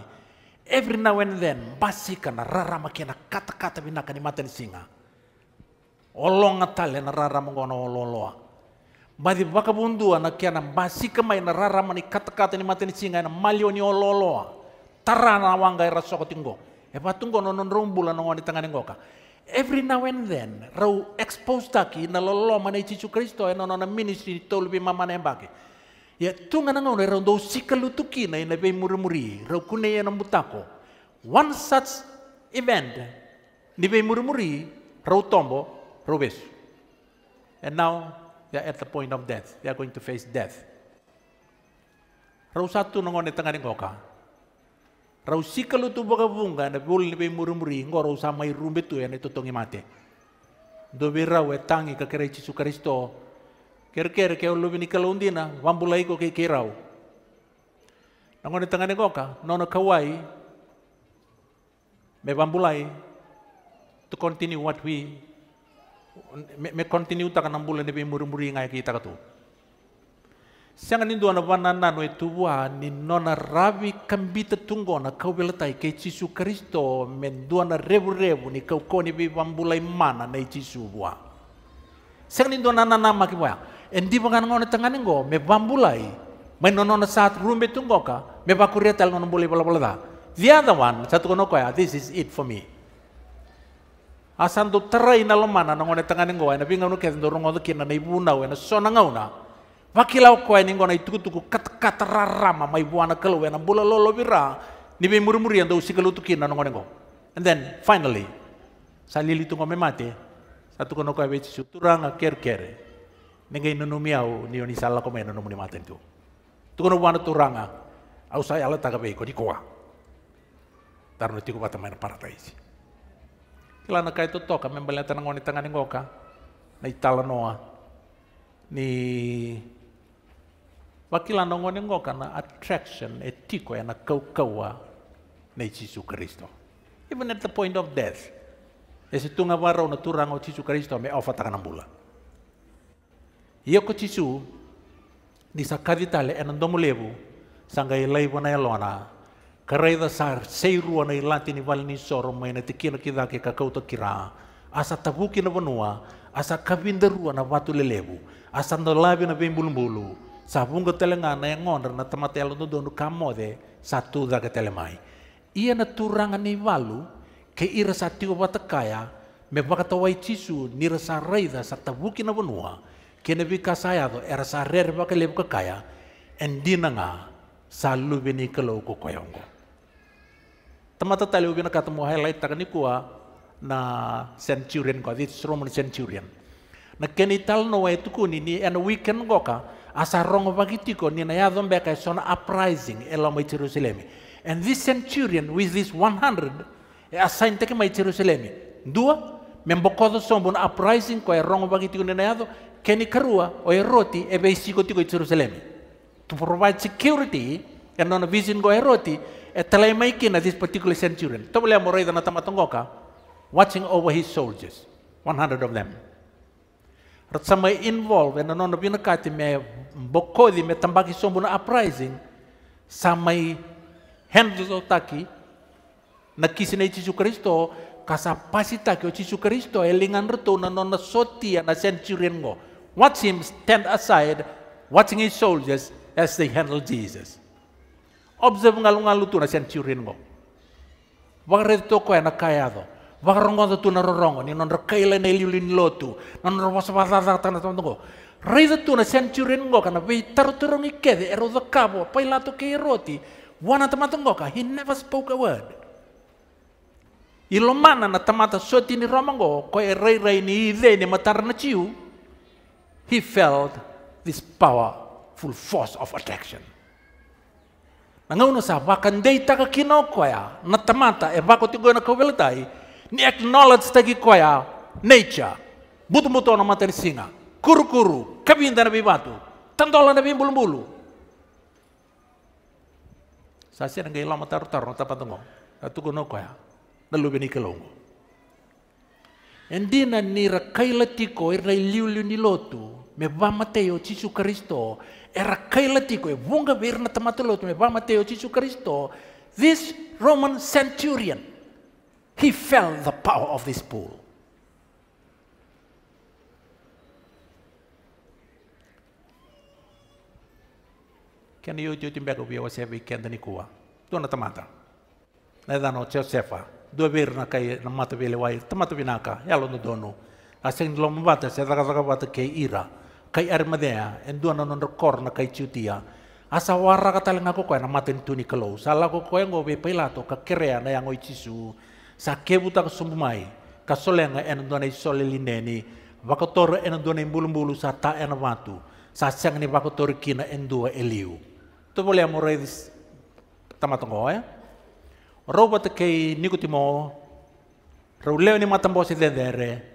Every now and then, basi rara basikana na kata-kata bina kani maten singa. Olonga tale na raramangona ololoa. Madi bakabundu ana kiana basika mai na mani kata-kata ni maten singa na malio ni ololoa. na wanga ira soko tinggo. E patunggo nonon rumbula nongoni tangani ngoka. Every now and then, rau expose taki na lolo mana ichi Kristo e nona ministry tolu bima mana mbake ya tunga na ngau eh, rau dou sikalu tuki na ina be muri-muri rau kune ia ya mutako. One such event ni be muri-muri rau tombo rau besu. And now they ya are at the point of death. They ya are going to face death. Rau satu na ngau ne tangani ngoka. Rau sikalu tu baga bunga na bul ni be muri-muri ngau rau samai rumbe tu ia ne totongi mate. Dobe rau e tangi ka kereci su Kristo Kere-kere ke ulu bini undina, wambula iko ke kirau. di tangane goka, nono kawai, me wambulai, to continue what we, me, me continue taka nambula ni muri-muri ngai kita katu. tu. ini dua ana nana no e tua, ni nona ravi kambita na kau belatai ke Yesus Kristo nana rebu-rebu ni kau koni bi wambulai mana nai Yesus bua. Siangan dua nana nama kau bua endi bangana ngone tangan ngo me bambulai me nono saat rumbe tunggo ka me bakuria tel ngono buli bola bola da the other one satu kono ya this is it for me asan tu terai na lomana na ngono tangane ngo na pinga nuke ken rongo kina na ibuna we na sona ngauna wakilau ko ni na itu tuku kat kat rarama mai buana kelo we na bula lolo bira ni be muri ndo usikelo tu kina ngo and then finally salili tu ngome mate satu kono ko ya be suturanga ker kere Ninguém no miau, ni oni sala kome ya no nomuni maten tu. Tu kono wana turanga, au sai ala taka bei di koa. Tarno tiku bata main kila na kai to toka membela ngoni tanga ni ngoka, na itala noa, ni na ngoni ngoka na attraction e tiko e na kau kaua na Yesus Kristo. Even at the point of death, Esitunga tunga warau na turanga o Yesus Kristo me ofa takanambula yoko chisu di e sa kaditale ena domo lebu sanga ilai wana elona sar sei rua na ilanti ni valni soro maina tikina kida ke kakauta kira asa tabuki na vanua asa rua na watu lelebu asa ndalabi na vembulumbulu sa vunga telengana yang ngonder na e tamatelo donu kamode satu ke telemai ia na turanga ni valu ke ira sa tiwa watakaya me wakatawai cisu nira sa reida sa tabuki na vanua kene bi sa yado era sa rer ba ke kaya endina nga salu bini kelo ko koyongo tamata tali ubina katemu highlight takani kuwa na centurion ko this roman centurion na keni tal no wa tuku ni ni and weekend goka asa rongo bagitiko ni na yadon ka e son uprising elamo jerusalem and this centurion with this 100 e assigned take my jerusalem dua membokodo sombon uprising ko e rongo bagitiko ni na yado keni karua o eroti e be isiko tiko Jerusalem. To provide security and e on a vision go eroti e etalai maikina this particular centurion. To Tobele amoroi dana tamatongoka watching over his soldiers, 100 of them. Ratsama involved e and on vina kati me bokodi me tambaki sombuna uprising samai handles taki, na kisina Jesu Kristo kasapasita ke Yesus Kristo elingan ruto na nona sotia na centurion go watch him stand aside, watching his soldiers as they handle Jesus. Observe nga lunga lutu na centurion ko. Wang to ko ya na kaya do. Wang rongo tu na rorongo ni non na ilulin lotu. Non rawasa wasa na tondo ko. Raisa tu na centurion ko kana wei taruturong ikede ero do cabo pailato ke roti. Wana ka he never spoke a word. Ilomana na tamata soti ni romango ko e rei rei ni ide ni matar na ciu he felt this powerful force of attraction. Nangauno sa wakandei taka kinokwaya, natamata e eh, bako tigo na koweltai, ni acknowledge tagi kwaya, nature, butu butu na materi singa, kuru kuru, kabinda na bibatu, tandola na bimbulu bulu. Sa siya nang ilama taru taru na tapatungo, atugo no kwaya, nalubi ni kelongo. Endina nira kaila tiko, iliuliu ni lotu, me va Mateo Chichu Cristo, era Kailatiko, Wunga Virna Tamatulot, me va Mateo Chichu Cristo. This Roman centurion, he felt the power of this pool. Can you do timbe ko biwa sebi kenda ni kuwa? Do na tamata. Na dano Josefa, do virna kai na mata vile wai, tamata vinaka, yalo no dono. Asing lombata, se daga daga bata ke ira. kai ermedea endua na non rekor na kai cutia asa warra kata lenga ko kaya na maten tuni kelo sala ko kaya ngobe pelato ka kerea na yang oicisu sa kebuta ka sumumai ka solenga endua na isole lineni wakotor endua na imbulu-mbulu sa ta en watu sa sang ni wakotor kina endua eliu tu boleh amurai tamatongo ya eh? robot kai nikutimo Rau leo ni matambo si dendere,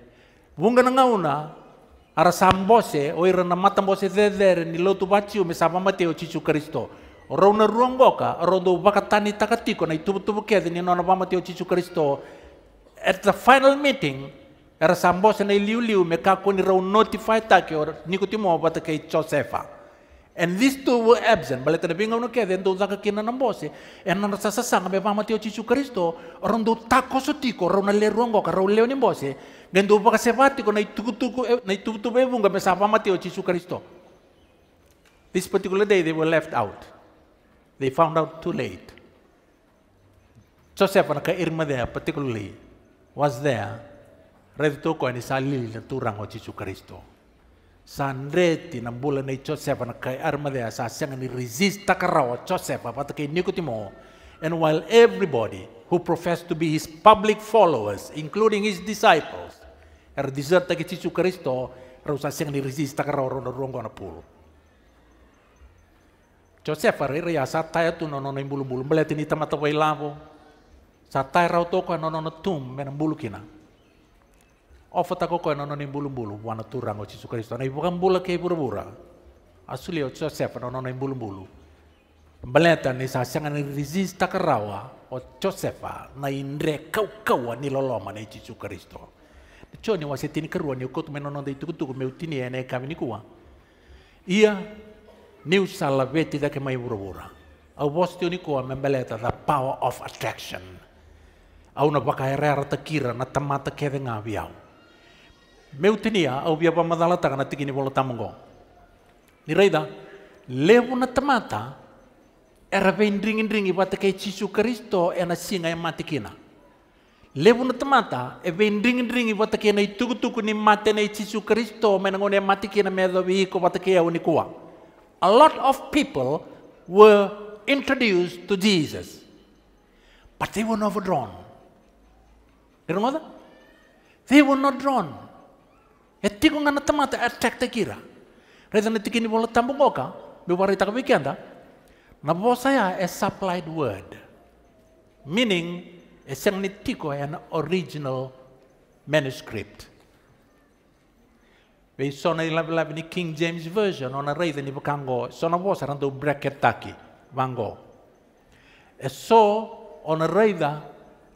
na ngauna, Ara sambose o ira na matambose dedere ni lotu baciu me sama mate o cicu Kristo. Rona ruangoka rondo bakatani takatiko na itubu-tubu kede ni nona bamate o cicu Kristo. At the final meeting, era sambose na liu-liu me kako ni rau notify take o Nikotimo bata kei Josefa. And these two were absent. Balik tayo bingaw no kaya, then doon ka kinanambose. And nang sasasang, may pamati o Chichu Kristo, aron do tako so tiko, raw na leruang ko, karaw leo ni bose, eh? gando pa kasepati ko, naitututubo eh, ebong kami sa pamati o Chichu Kristo. This particular day, they were left out. They found out too late. Joseph, naka Irma there, particularly, was there, ready to go and isalili na turang Turango Chichu Christ. Sandre tinambula nei Joseph na kai arma de asasang ni resist takarawa Joseph apa take nikutimo. And while everybody who professed to be his public followers, including his disciples, er deserta ke Yesus Kristo rusasang ni resist takarawa rono rongo na pulu. Joseph ari ria sataya tu nono nei bulu bulu melihat ini tempat tawai lampu. Sataya rau toko nono tum bulu kina tako koe nono bulu bulu wana o Yesus Kristo na ibukan bula kei bura-bura asuli o Joseph nono bulu. bulu. Beleta ni sasangan ni rizis karawa o Josefa na indre kau kau ni loloma na Yesus Kristo. Cho ni wasetini kerua ni ukut menonon tuku tuku meutini ene kami ni kua. Ia ni usala veti da kemai bura-bura. Au bosti ni kua membeleta the power of attraction. Au na baka rera takira na tamata kedengabiau. Meutenia au bia pa madala takana tikini wala tamango. na tamata, era bem ringi ringi bata que Jesus Cristo é na singa é matikina. Levo na tamata, é bem ringi ringi bata que na itugu tuku ni mate na Jesus Cristo, menangone é matikina medo bihiko bata que A lot of people were introduced to Jesus, but they were not drawn. You know that? They were not drawn. ಎತ್ತಿಗೊಂಗ ಅನ್ನತ್ತ ಮಾತು ಅಟ್ಯಾಕ್ ತೆಗೀರ ರೈತನ ಎತ್ತಿಗೆ ನೀವು ತಂಬಂಗೋಕ ಬಿವಾರಿ ತಗೋಬೇಕೆ Na Nabo saya es supplied word, meaning esang nitiko an original manuscript. Be sona na ilabi King James Version on a raise ni bukango, so na bo sarang bracket taki, bango. E so on a raise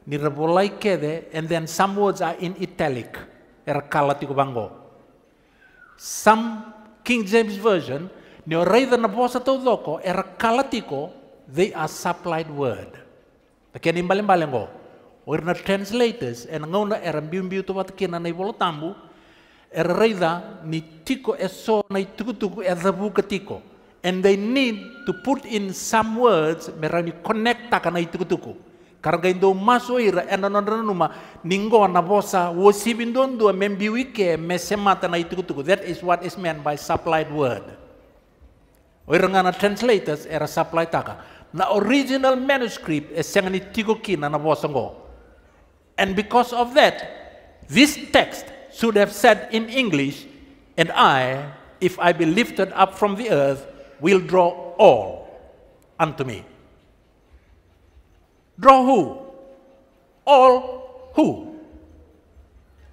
ni rebolai kede and then some words are in italic. Era kalatiko bango. Some King James Version, neo reither na posa tau doko, era tiko, they are supplied word. Takian imbal-imbal ngo. Or na translators, e and ngau era erambiumbiu tu wat kina na ibolo tambu, erreida ni tiko eso na itukutuku edabu ketiko. And they need to put in some words merani connect takana itukutuku. tuku karagaindo maso ira enanondra eh, numa ningo na bosa wosibindondo membiwike mesemata na itukutuku that is what is meant by supplied word oirangana translators era supply taka na original manuscript esengani eh, tikoki na na bosa ngo and because of that this text should have said in english and i if i be lifted up from the earth will draw all unto me Draw who? All who?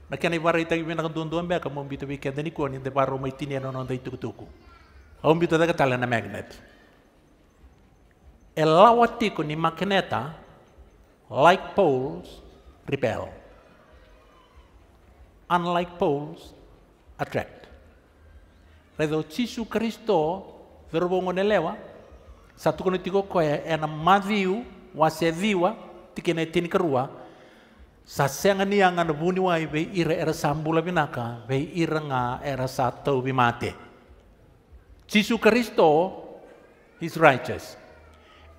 Makani warai tagi mena kan dunduan beka mumbi tu weekend ni kuani de baru mai tini ano nonda itu kutuku. Mumbi tu daga talena magnet. Elawati ko ni magneta like poles repel. Unlike poles attract. Redo Chisu Kristo verbongonelewa satu konitiko koe eh, ena madiu waseviwa tikene tin kerua sasenga ni yang ngana buni wai be ira era sambula binaka be ira nga era satu bimate Jesus Kristo is righteous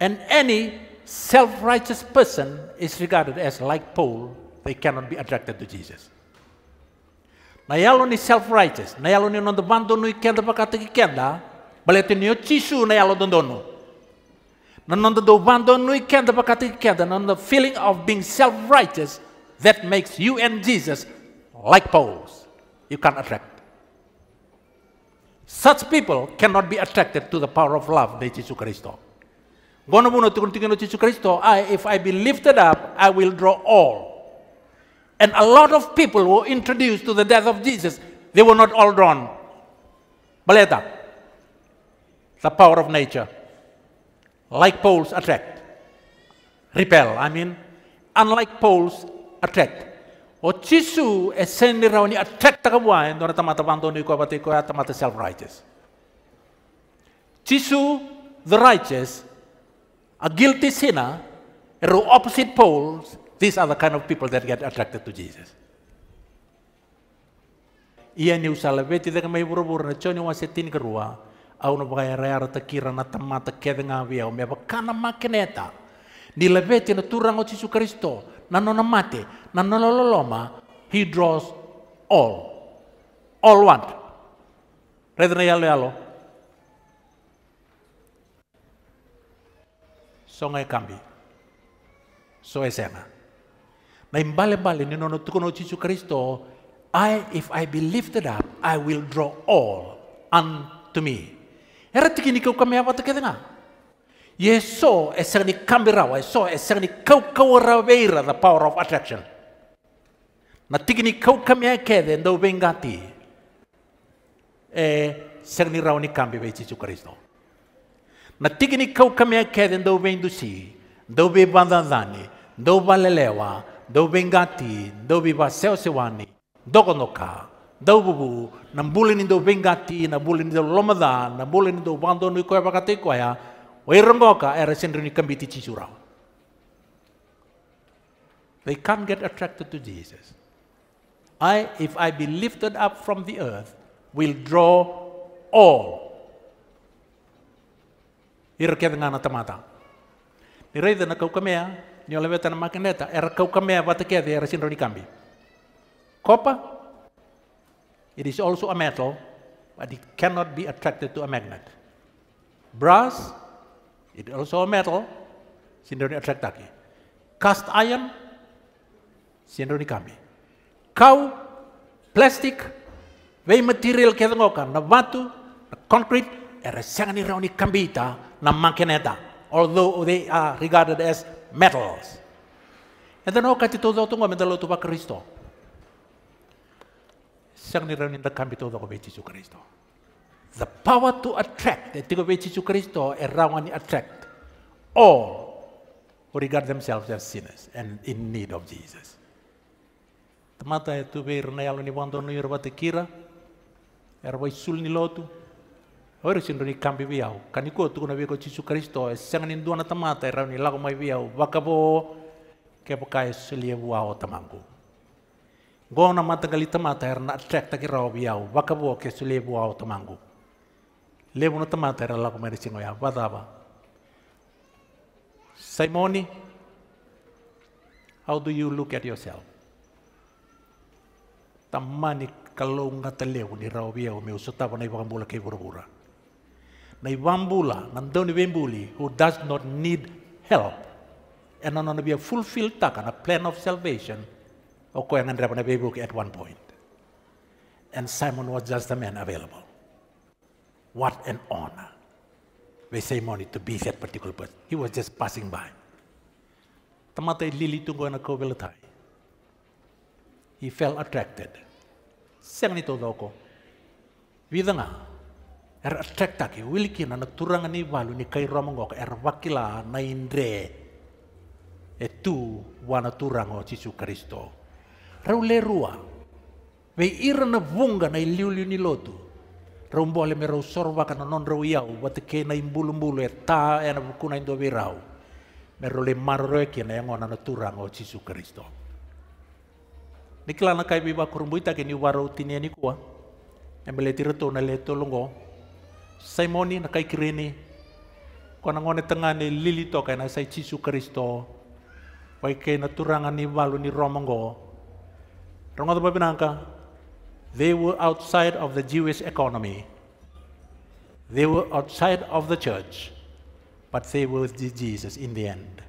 and any self-righteous person is regarded as like Paul they cannot be attracted to Jesus na yalo ni self-righteous na yalo ni nondobandono ikenda pakatiki kenda yo chisu na yalo dondono not under the can the the feeling of being self-righteous that makes you and Jesus like poles. You can't attract. Such people cannot be attracted to the power of love by Jesus Christ. I, if I be lifted up, I will draw all. And a lot of people were introduced to the death of Jesus. They were not all drawn. Baleta. The power of nature. Like poles attract, repel, I mean, unlike poles attract. O Chisu e sendi rauni attract takawai ndona tamata bandoni ko abate ko tamata self-righteous. Chisu the righteous, a guilty sinner, are opposite poles. These are the kind of people that get attracted to Jesus. Ia ni usalabeti dengan mai buru-buru na choni wa setin kerua. au no pakai raya takira na tamata kedenga via me pa kana makeneta ni levete na o Yesus Kristo na nona mate na nona loloma he draws all all want na yalo yalo songai e kambi so esena na imbale bale ni nono tukono Yesus Kristo I if I be lifted up I will draw all unto me era tiki ni kau kamea wata te kedenga. Ye so e sanga ni kamirawa, e so e ni kau kau raweira the power of attraction. Na tiki ni kau kamea awa kede ndau bengati. E sanga ni rao ni kambi wei Jesu Kristo. Na tiki ni kau kame awa kede ndau bendusi, ndau be bandandani, ndau balelewa, ndau bengati, ndau be baseo sewani, konoka. bubu na bulin indo bengati na bulin indo lomada na bulin indo bando nui koya pakate koya wai era sendri ni kambiti cisura they can't get attracted to jesus i if i be lifted up from the earth will draw all irken ngana tamata ni reida na kaukamea ni oleveta na makaneta era kau kamea vatakete era sendri ni kambi Kopa, It is also a metal, but it cannot be attracted to a magnet. Brass, it is also a metal, sendiri attract lagi. Cast iron, sendiri kami. Kau, plastic, way material kita ngokan, na batu, na concrete, era sangani rauni kambita, na makineta, although they are regarded as metals. And then, oh, katito daw tungo, medalo tupa Kristo. Kristo. 생리를 인득한 믿도록 왜 Yesus Kristus. The power to attract, 뜨거 왜 지수 그리스도 erawan ni attract all who regard themselves as sinners and in need of Jesus. Tamata itu tuve irne alo ni wando no yerba te kira, erba isul ni lotu, Ora sindro ni kambi biau, kaniko tu kuna biko cisu Kristo, sengan induana tamata, erawan ni lago mai biau, bakabo, kepakai sulia buau tamangku. go na matagalita mater na atrekta ki rau biau waka bo ke su lebu au tamangu lebu no tamata era lako mere singo ya badaba Simoni how do you look at yourself tamani kalau ngata lebu ni rau biau meu sotaba na ibambula ke burubura na ibambula ngandoni bembuli who does not need help and on be a fulfilled taka na plan of salvation Okoyang and Rabbi Bebuk at one point. And Simon was just the man available. What an honor. They say money to be that particular person. He was just passing by. Tamatay lilitungo na kobelatay. He felt attracted. Siyang nito ko. Vida nga, er attract taki, wiliki na nagturangan ni Walu ni kay Romangok, er wakila na indre, e wana turango Jesu Kristo. rau le rua ve ira na vunga na liu ni lotu rau bole me rau na non rau iau wate ke na imbulumbulu e ta e na vukuna indo vi rau me rau le maroroe ke na yangona na turanga o Jesu Kristo Nikilana kai biba kurumbuita ke ni warau tinia e ni kua Embele tirato na le tolongo Simoni na kai kireni. Kona ngone tengane lili tokai e na sai Jesu Kristo Wai ke na turanga ni walu ni romongo they were outside of the Jewish economy. They were outside of the church, but they were with Jesus in the end.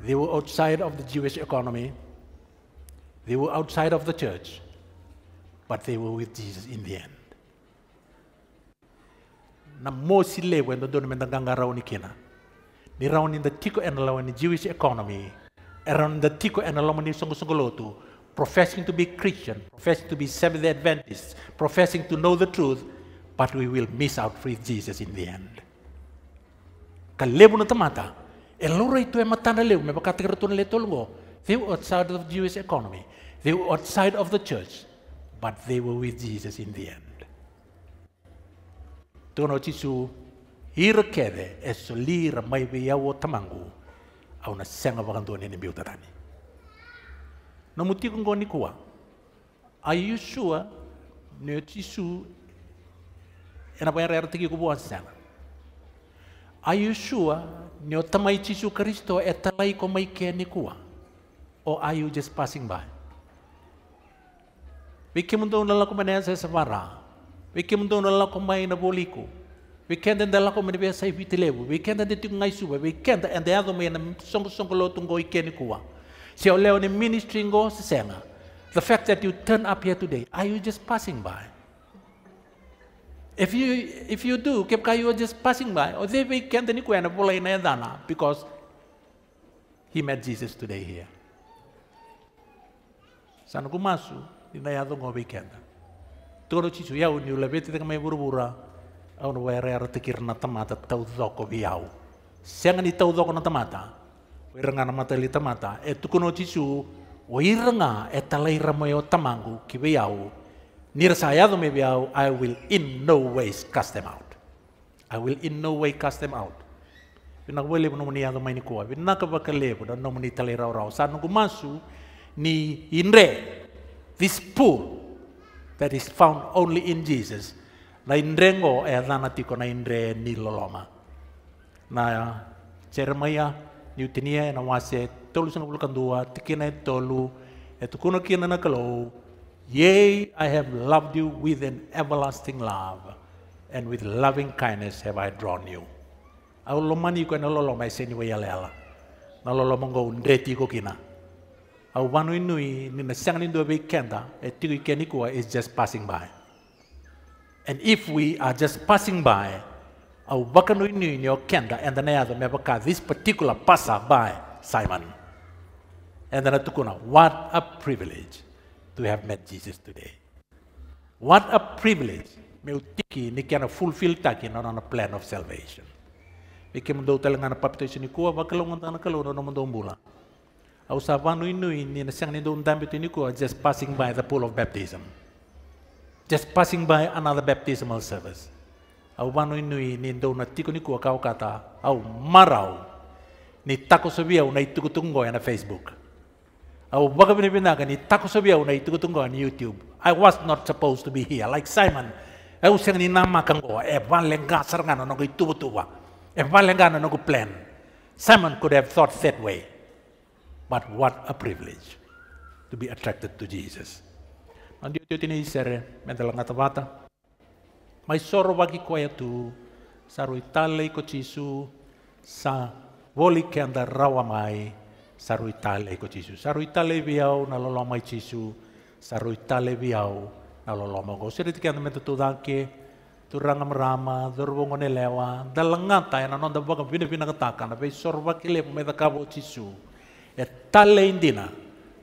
They were outside of the Jewish economy. They were outside of the church, but they were with Jesus in the end. Na mo sile wendo ni menda ganga rauni Ni rauni the tiko en Jewish economy around the tiko and alumni sungguh professing to be Christian, professing to be Seventh Adventists, professing to know the truth, but we will miss out with Jesus in the end. Kalebo na tamata, elora itu ematana leu, me bakatikarutun They were outside of the Jewish economy. They were outside of the church, but they were with Jesus in the end. Tono chisu, ira kede, eso lira tamangu. au na senga ndo nene biu tatani. Na muti kongko ni kua. Are you sure? Ne tisu ena pa yara tiki kubu senga? Are you sure? Ne tamai tisu Kristo e talai ko mai ke ni kua. Or are you just passing by? Wiki mundo nala ko manesa vara. Wiki mundo mai na boliku. We Weekend and la komi bea sai vitilevu. Weekend and tiku We can't and the other man songo songo lo tungo ikeni kuwa. Se oleo ni ministry ngo sisenga. The fact that you turn up here today, are you just passing by? If you if you do, keep kepka you are just passing by. Or they we can't the weekend ni kuena bola inaendana because he met Jesus today here. Sana kumasu, dinayadong weekend. Tukono chisu yau ni ulebeti tengah meburubura. Aun were ar tikir na tamata tau doko biau. Siangan ni tau doko na tamata. wera na mata li tamata. E tukuno wera Wirenga e talai ramoyo e tamangu ki biau. Nirsayado me biau. I will in no ways cast them out. I will in no way cast them out. Pina wele ya no muni ado maini kua. Pina ka bakale le dan no muni tala rau rau. Sa nungu masu ni inre. This pool that is found only in Jesus. indrengo e dhana tiko indre ni loloma. Na ceremaya niutinia e na wase tolu sana kulukandua tikina e tolu e tukuno kina na kalau Yea, I have loved you with an everlasting love, and with loving kindness have I drawn you. Au lomani ko na loloma e seni wayalela. Na loloma ngo ndeti ko kina. Au wanu inui ni na sangi ndo be kenda e tiki kenikua is just passing by. And if we are just passing by, awaka you in your kenda and then the mebaka this particular passer by Simon. And then tukuna, what a privilege to have met Jesus today. What a privilege utiki ni kena fulfill taki non on a plan of salvation. We came do papito papitation ni kua wakalong na kalona no mandombula. Ausavanu inu ni na sang ni don dambito ni Kuwa just passing by the pool of baptism just passing by another baptismal service. Au manu inui ni ndou na tiko ni kua kau kata, au marau, ni tako sobi au na na Facebook. Au waka pinipinaga ni tako sobi au na itukutungo na YouTube. I was not supposed to be here, like Simon. Au seng ni nama kango, e valenga sarangana nongo itubutuwa, e valengana nongo plan. Simon could have thought that way. But what a privilege to be attracted to Jesus. Andi tio tini isere, mentela ngata vata. Mai soro wagi koe tu, saru itale iko chisu, sa woli ke anda rawa mai, saru itale iko chisu. Saru itale biau na lolo mai cisu, saru itale biau na lolo mau kau. Siriti ke anda menta tu dake, tu rangam rama, dorbo ngone lewa, dalangata ena nonda baka bina bina katakan, tapi sorba kile lepo kabo cisu. E tale indina,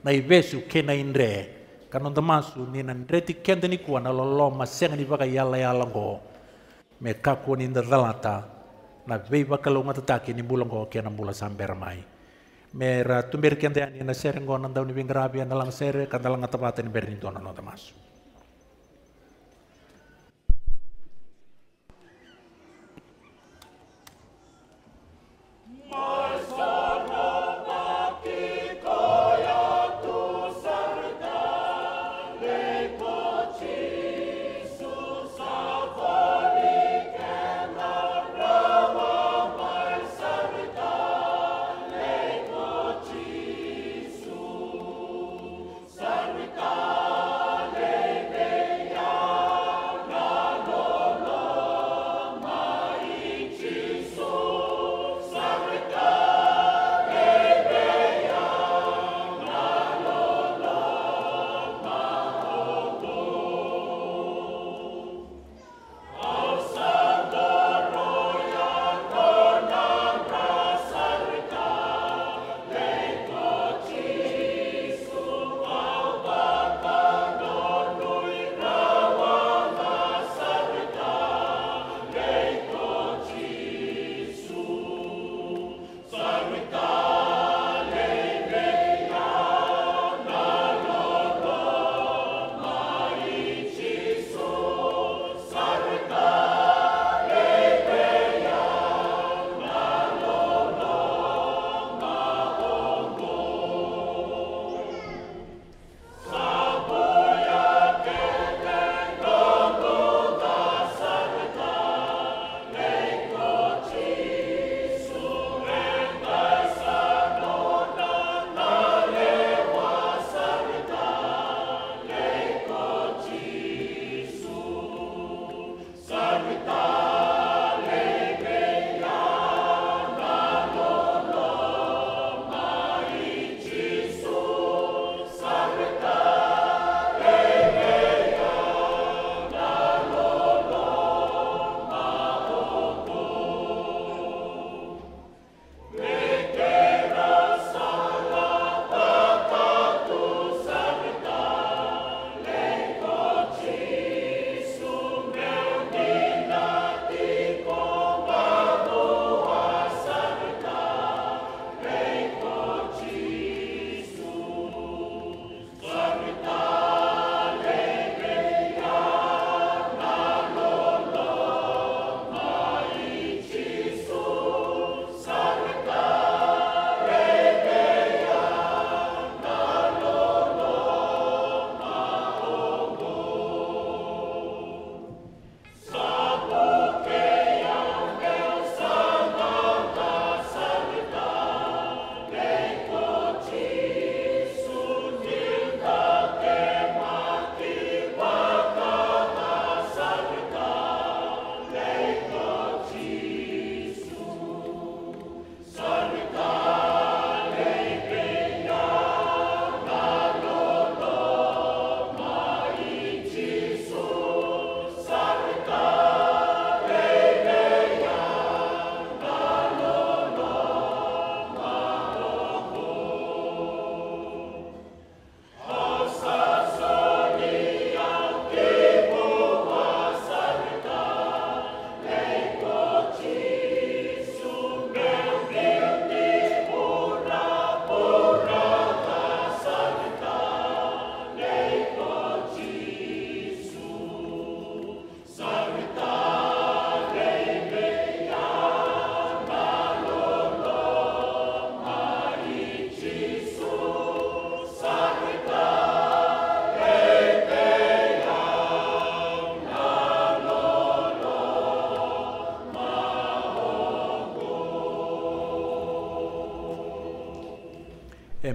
na ivesu ke na indre, kanonta masu ni nan dreti kente ni kuana lolo masenga ni baka yala yala ngo me kaku ni nda dalata na vei baka lo ngata taki ni bula ngo kena bula samber mai me ra tumbir kente ani na sere ngo nan dauni bingrabi na lang sere ngata bata ni berni dona nonta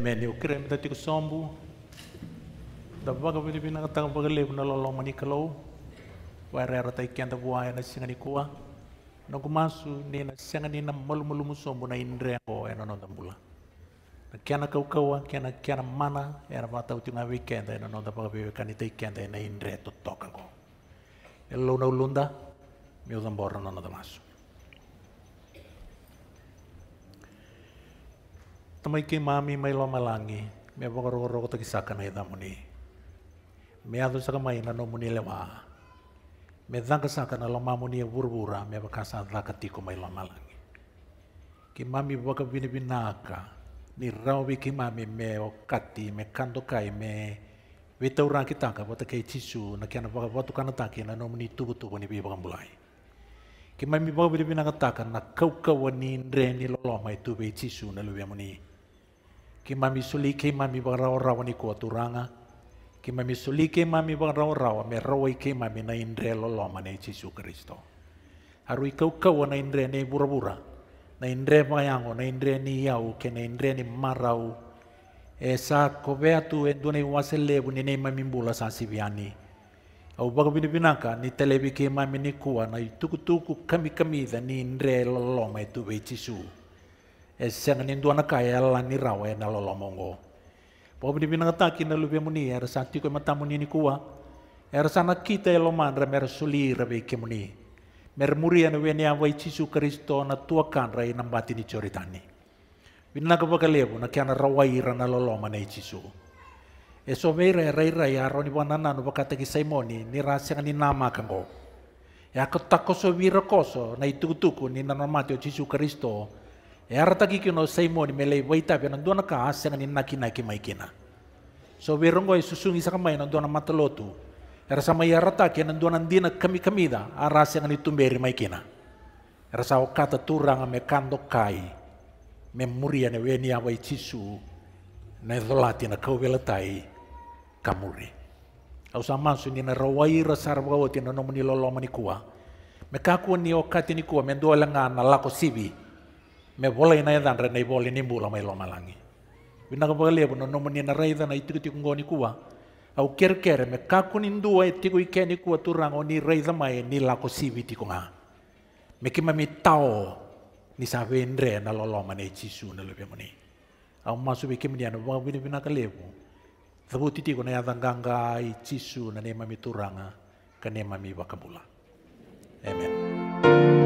emene ukira mita tiku sombu da baga bili bina kata baga lebu na lolo mani kalau warera tai kianta buaya na singani kua na kumasu ni na singani na malu malu musombu um na indre ko oh, eno no tambula na kiana kau kaua kiana kiana mana era vata uti ngawi kianta eno no da baga kani tai kianta na indre to toka ko elo na ulunda Meu zambor no no masu ke mami mai lo malangi, me wakorokoro koto kisaka na ita muni. Me adu saka mai na no muni lewa. Me daka saka na lo muni e burbura, me kasa tiko mai lo malangi. Ki mami ka bini binaka, ni bi ki mami me o kati, me kando kai, me wita urang kitaka, wata kei cisu, na kiana waka kana taki na no muni tubu tubu ni biwa kambulai. ke mami waka bini binaka taka, na kau kau wani ndre ni lo lo mai e tubu cisu na luwe muni. Ki mami suli ki mami barau rawa ni kua turanga. Ki mami suli ki mami barau rawa me rawa ki mami na indre lolo mane Yesus Kristo. Haru ikau kau na indre ne bura bura. Na indre mayango, na indre ni yau, ke na indre ni marau. E sa kobea tu e dune wase lebu ni ne mami mbula sa sibiani. Au baka bini binaka ni telebi ki mami ni kua na ituku tuku kami kami da ni indre lolo mai e tu be Yesus e nindu ni duana lani ela ni rawa e na lolomongo. Po bini bina lubi muni er resa tiko mata matamu ni kuwa. er kita e man re mer suli re be kemuni. Mer muri ane weni awa i cisu kristo na tua kanra e nambati ni coritani. Bina ka bakalebu na kiana rawa ira na lolomana i cisu. E so meira e reira ya ni aroni nanu no bakata ki saimoni ni rasa ni nama kango. Ya ketakoso wirakoso na itu tuku ni nanamati o cisu Kristo Erataki kino saimoni melei waita pia nanduana ka asenga ni naki maikina. So wirongo i e susung isa kamai nanduana matalotu. Era sama i erataki nanduana dina kami kamida arasenga ni tumberi maikina. Era sa okata turanga me kando kai. Me muria ne weni awa itisu na edolati na kauvelatai kamuri. Au sa mansu ni na rawai rasarwa wotina nomuni lolomani kua. Me kakua ni okati ni kua me nduala ngana lako sibi me ina yadan re nai voli ni bula mai loma langi. Vina ka pakalia puno nono mani na reida na itiku tiku ngoni kuwa. Au ker kere me kaku ni ndua itiku e ike ni kua turango ni dama mai e ni lako sivi tiku nga. Me kima mi tao ni sa vendre na loloma na chisu na lebe moni. Au masu be kima ni anu wanga vini vina ka lebo. Thabu titi na yadhan ganga ichisu na nema mi turanga ka nema mi wakabula. Amen.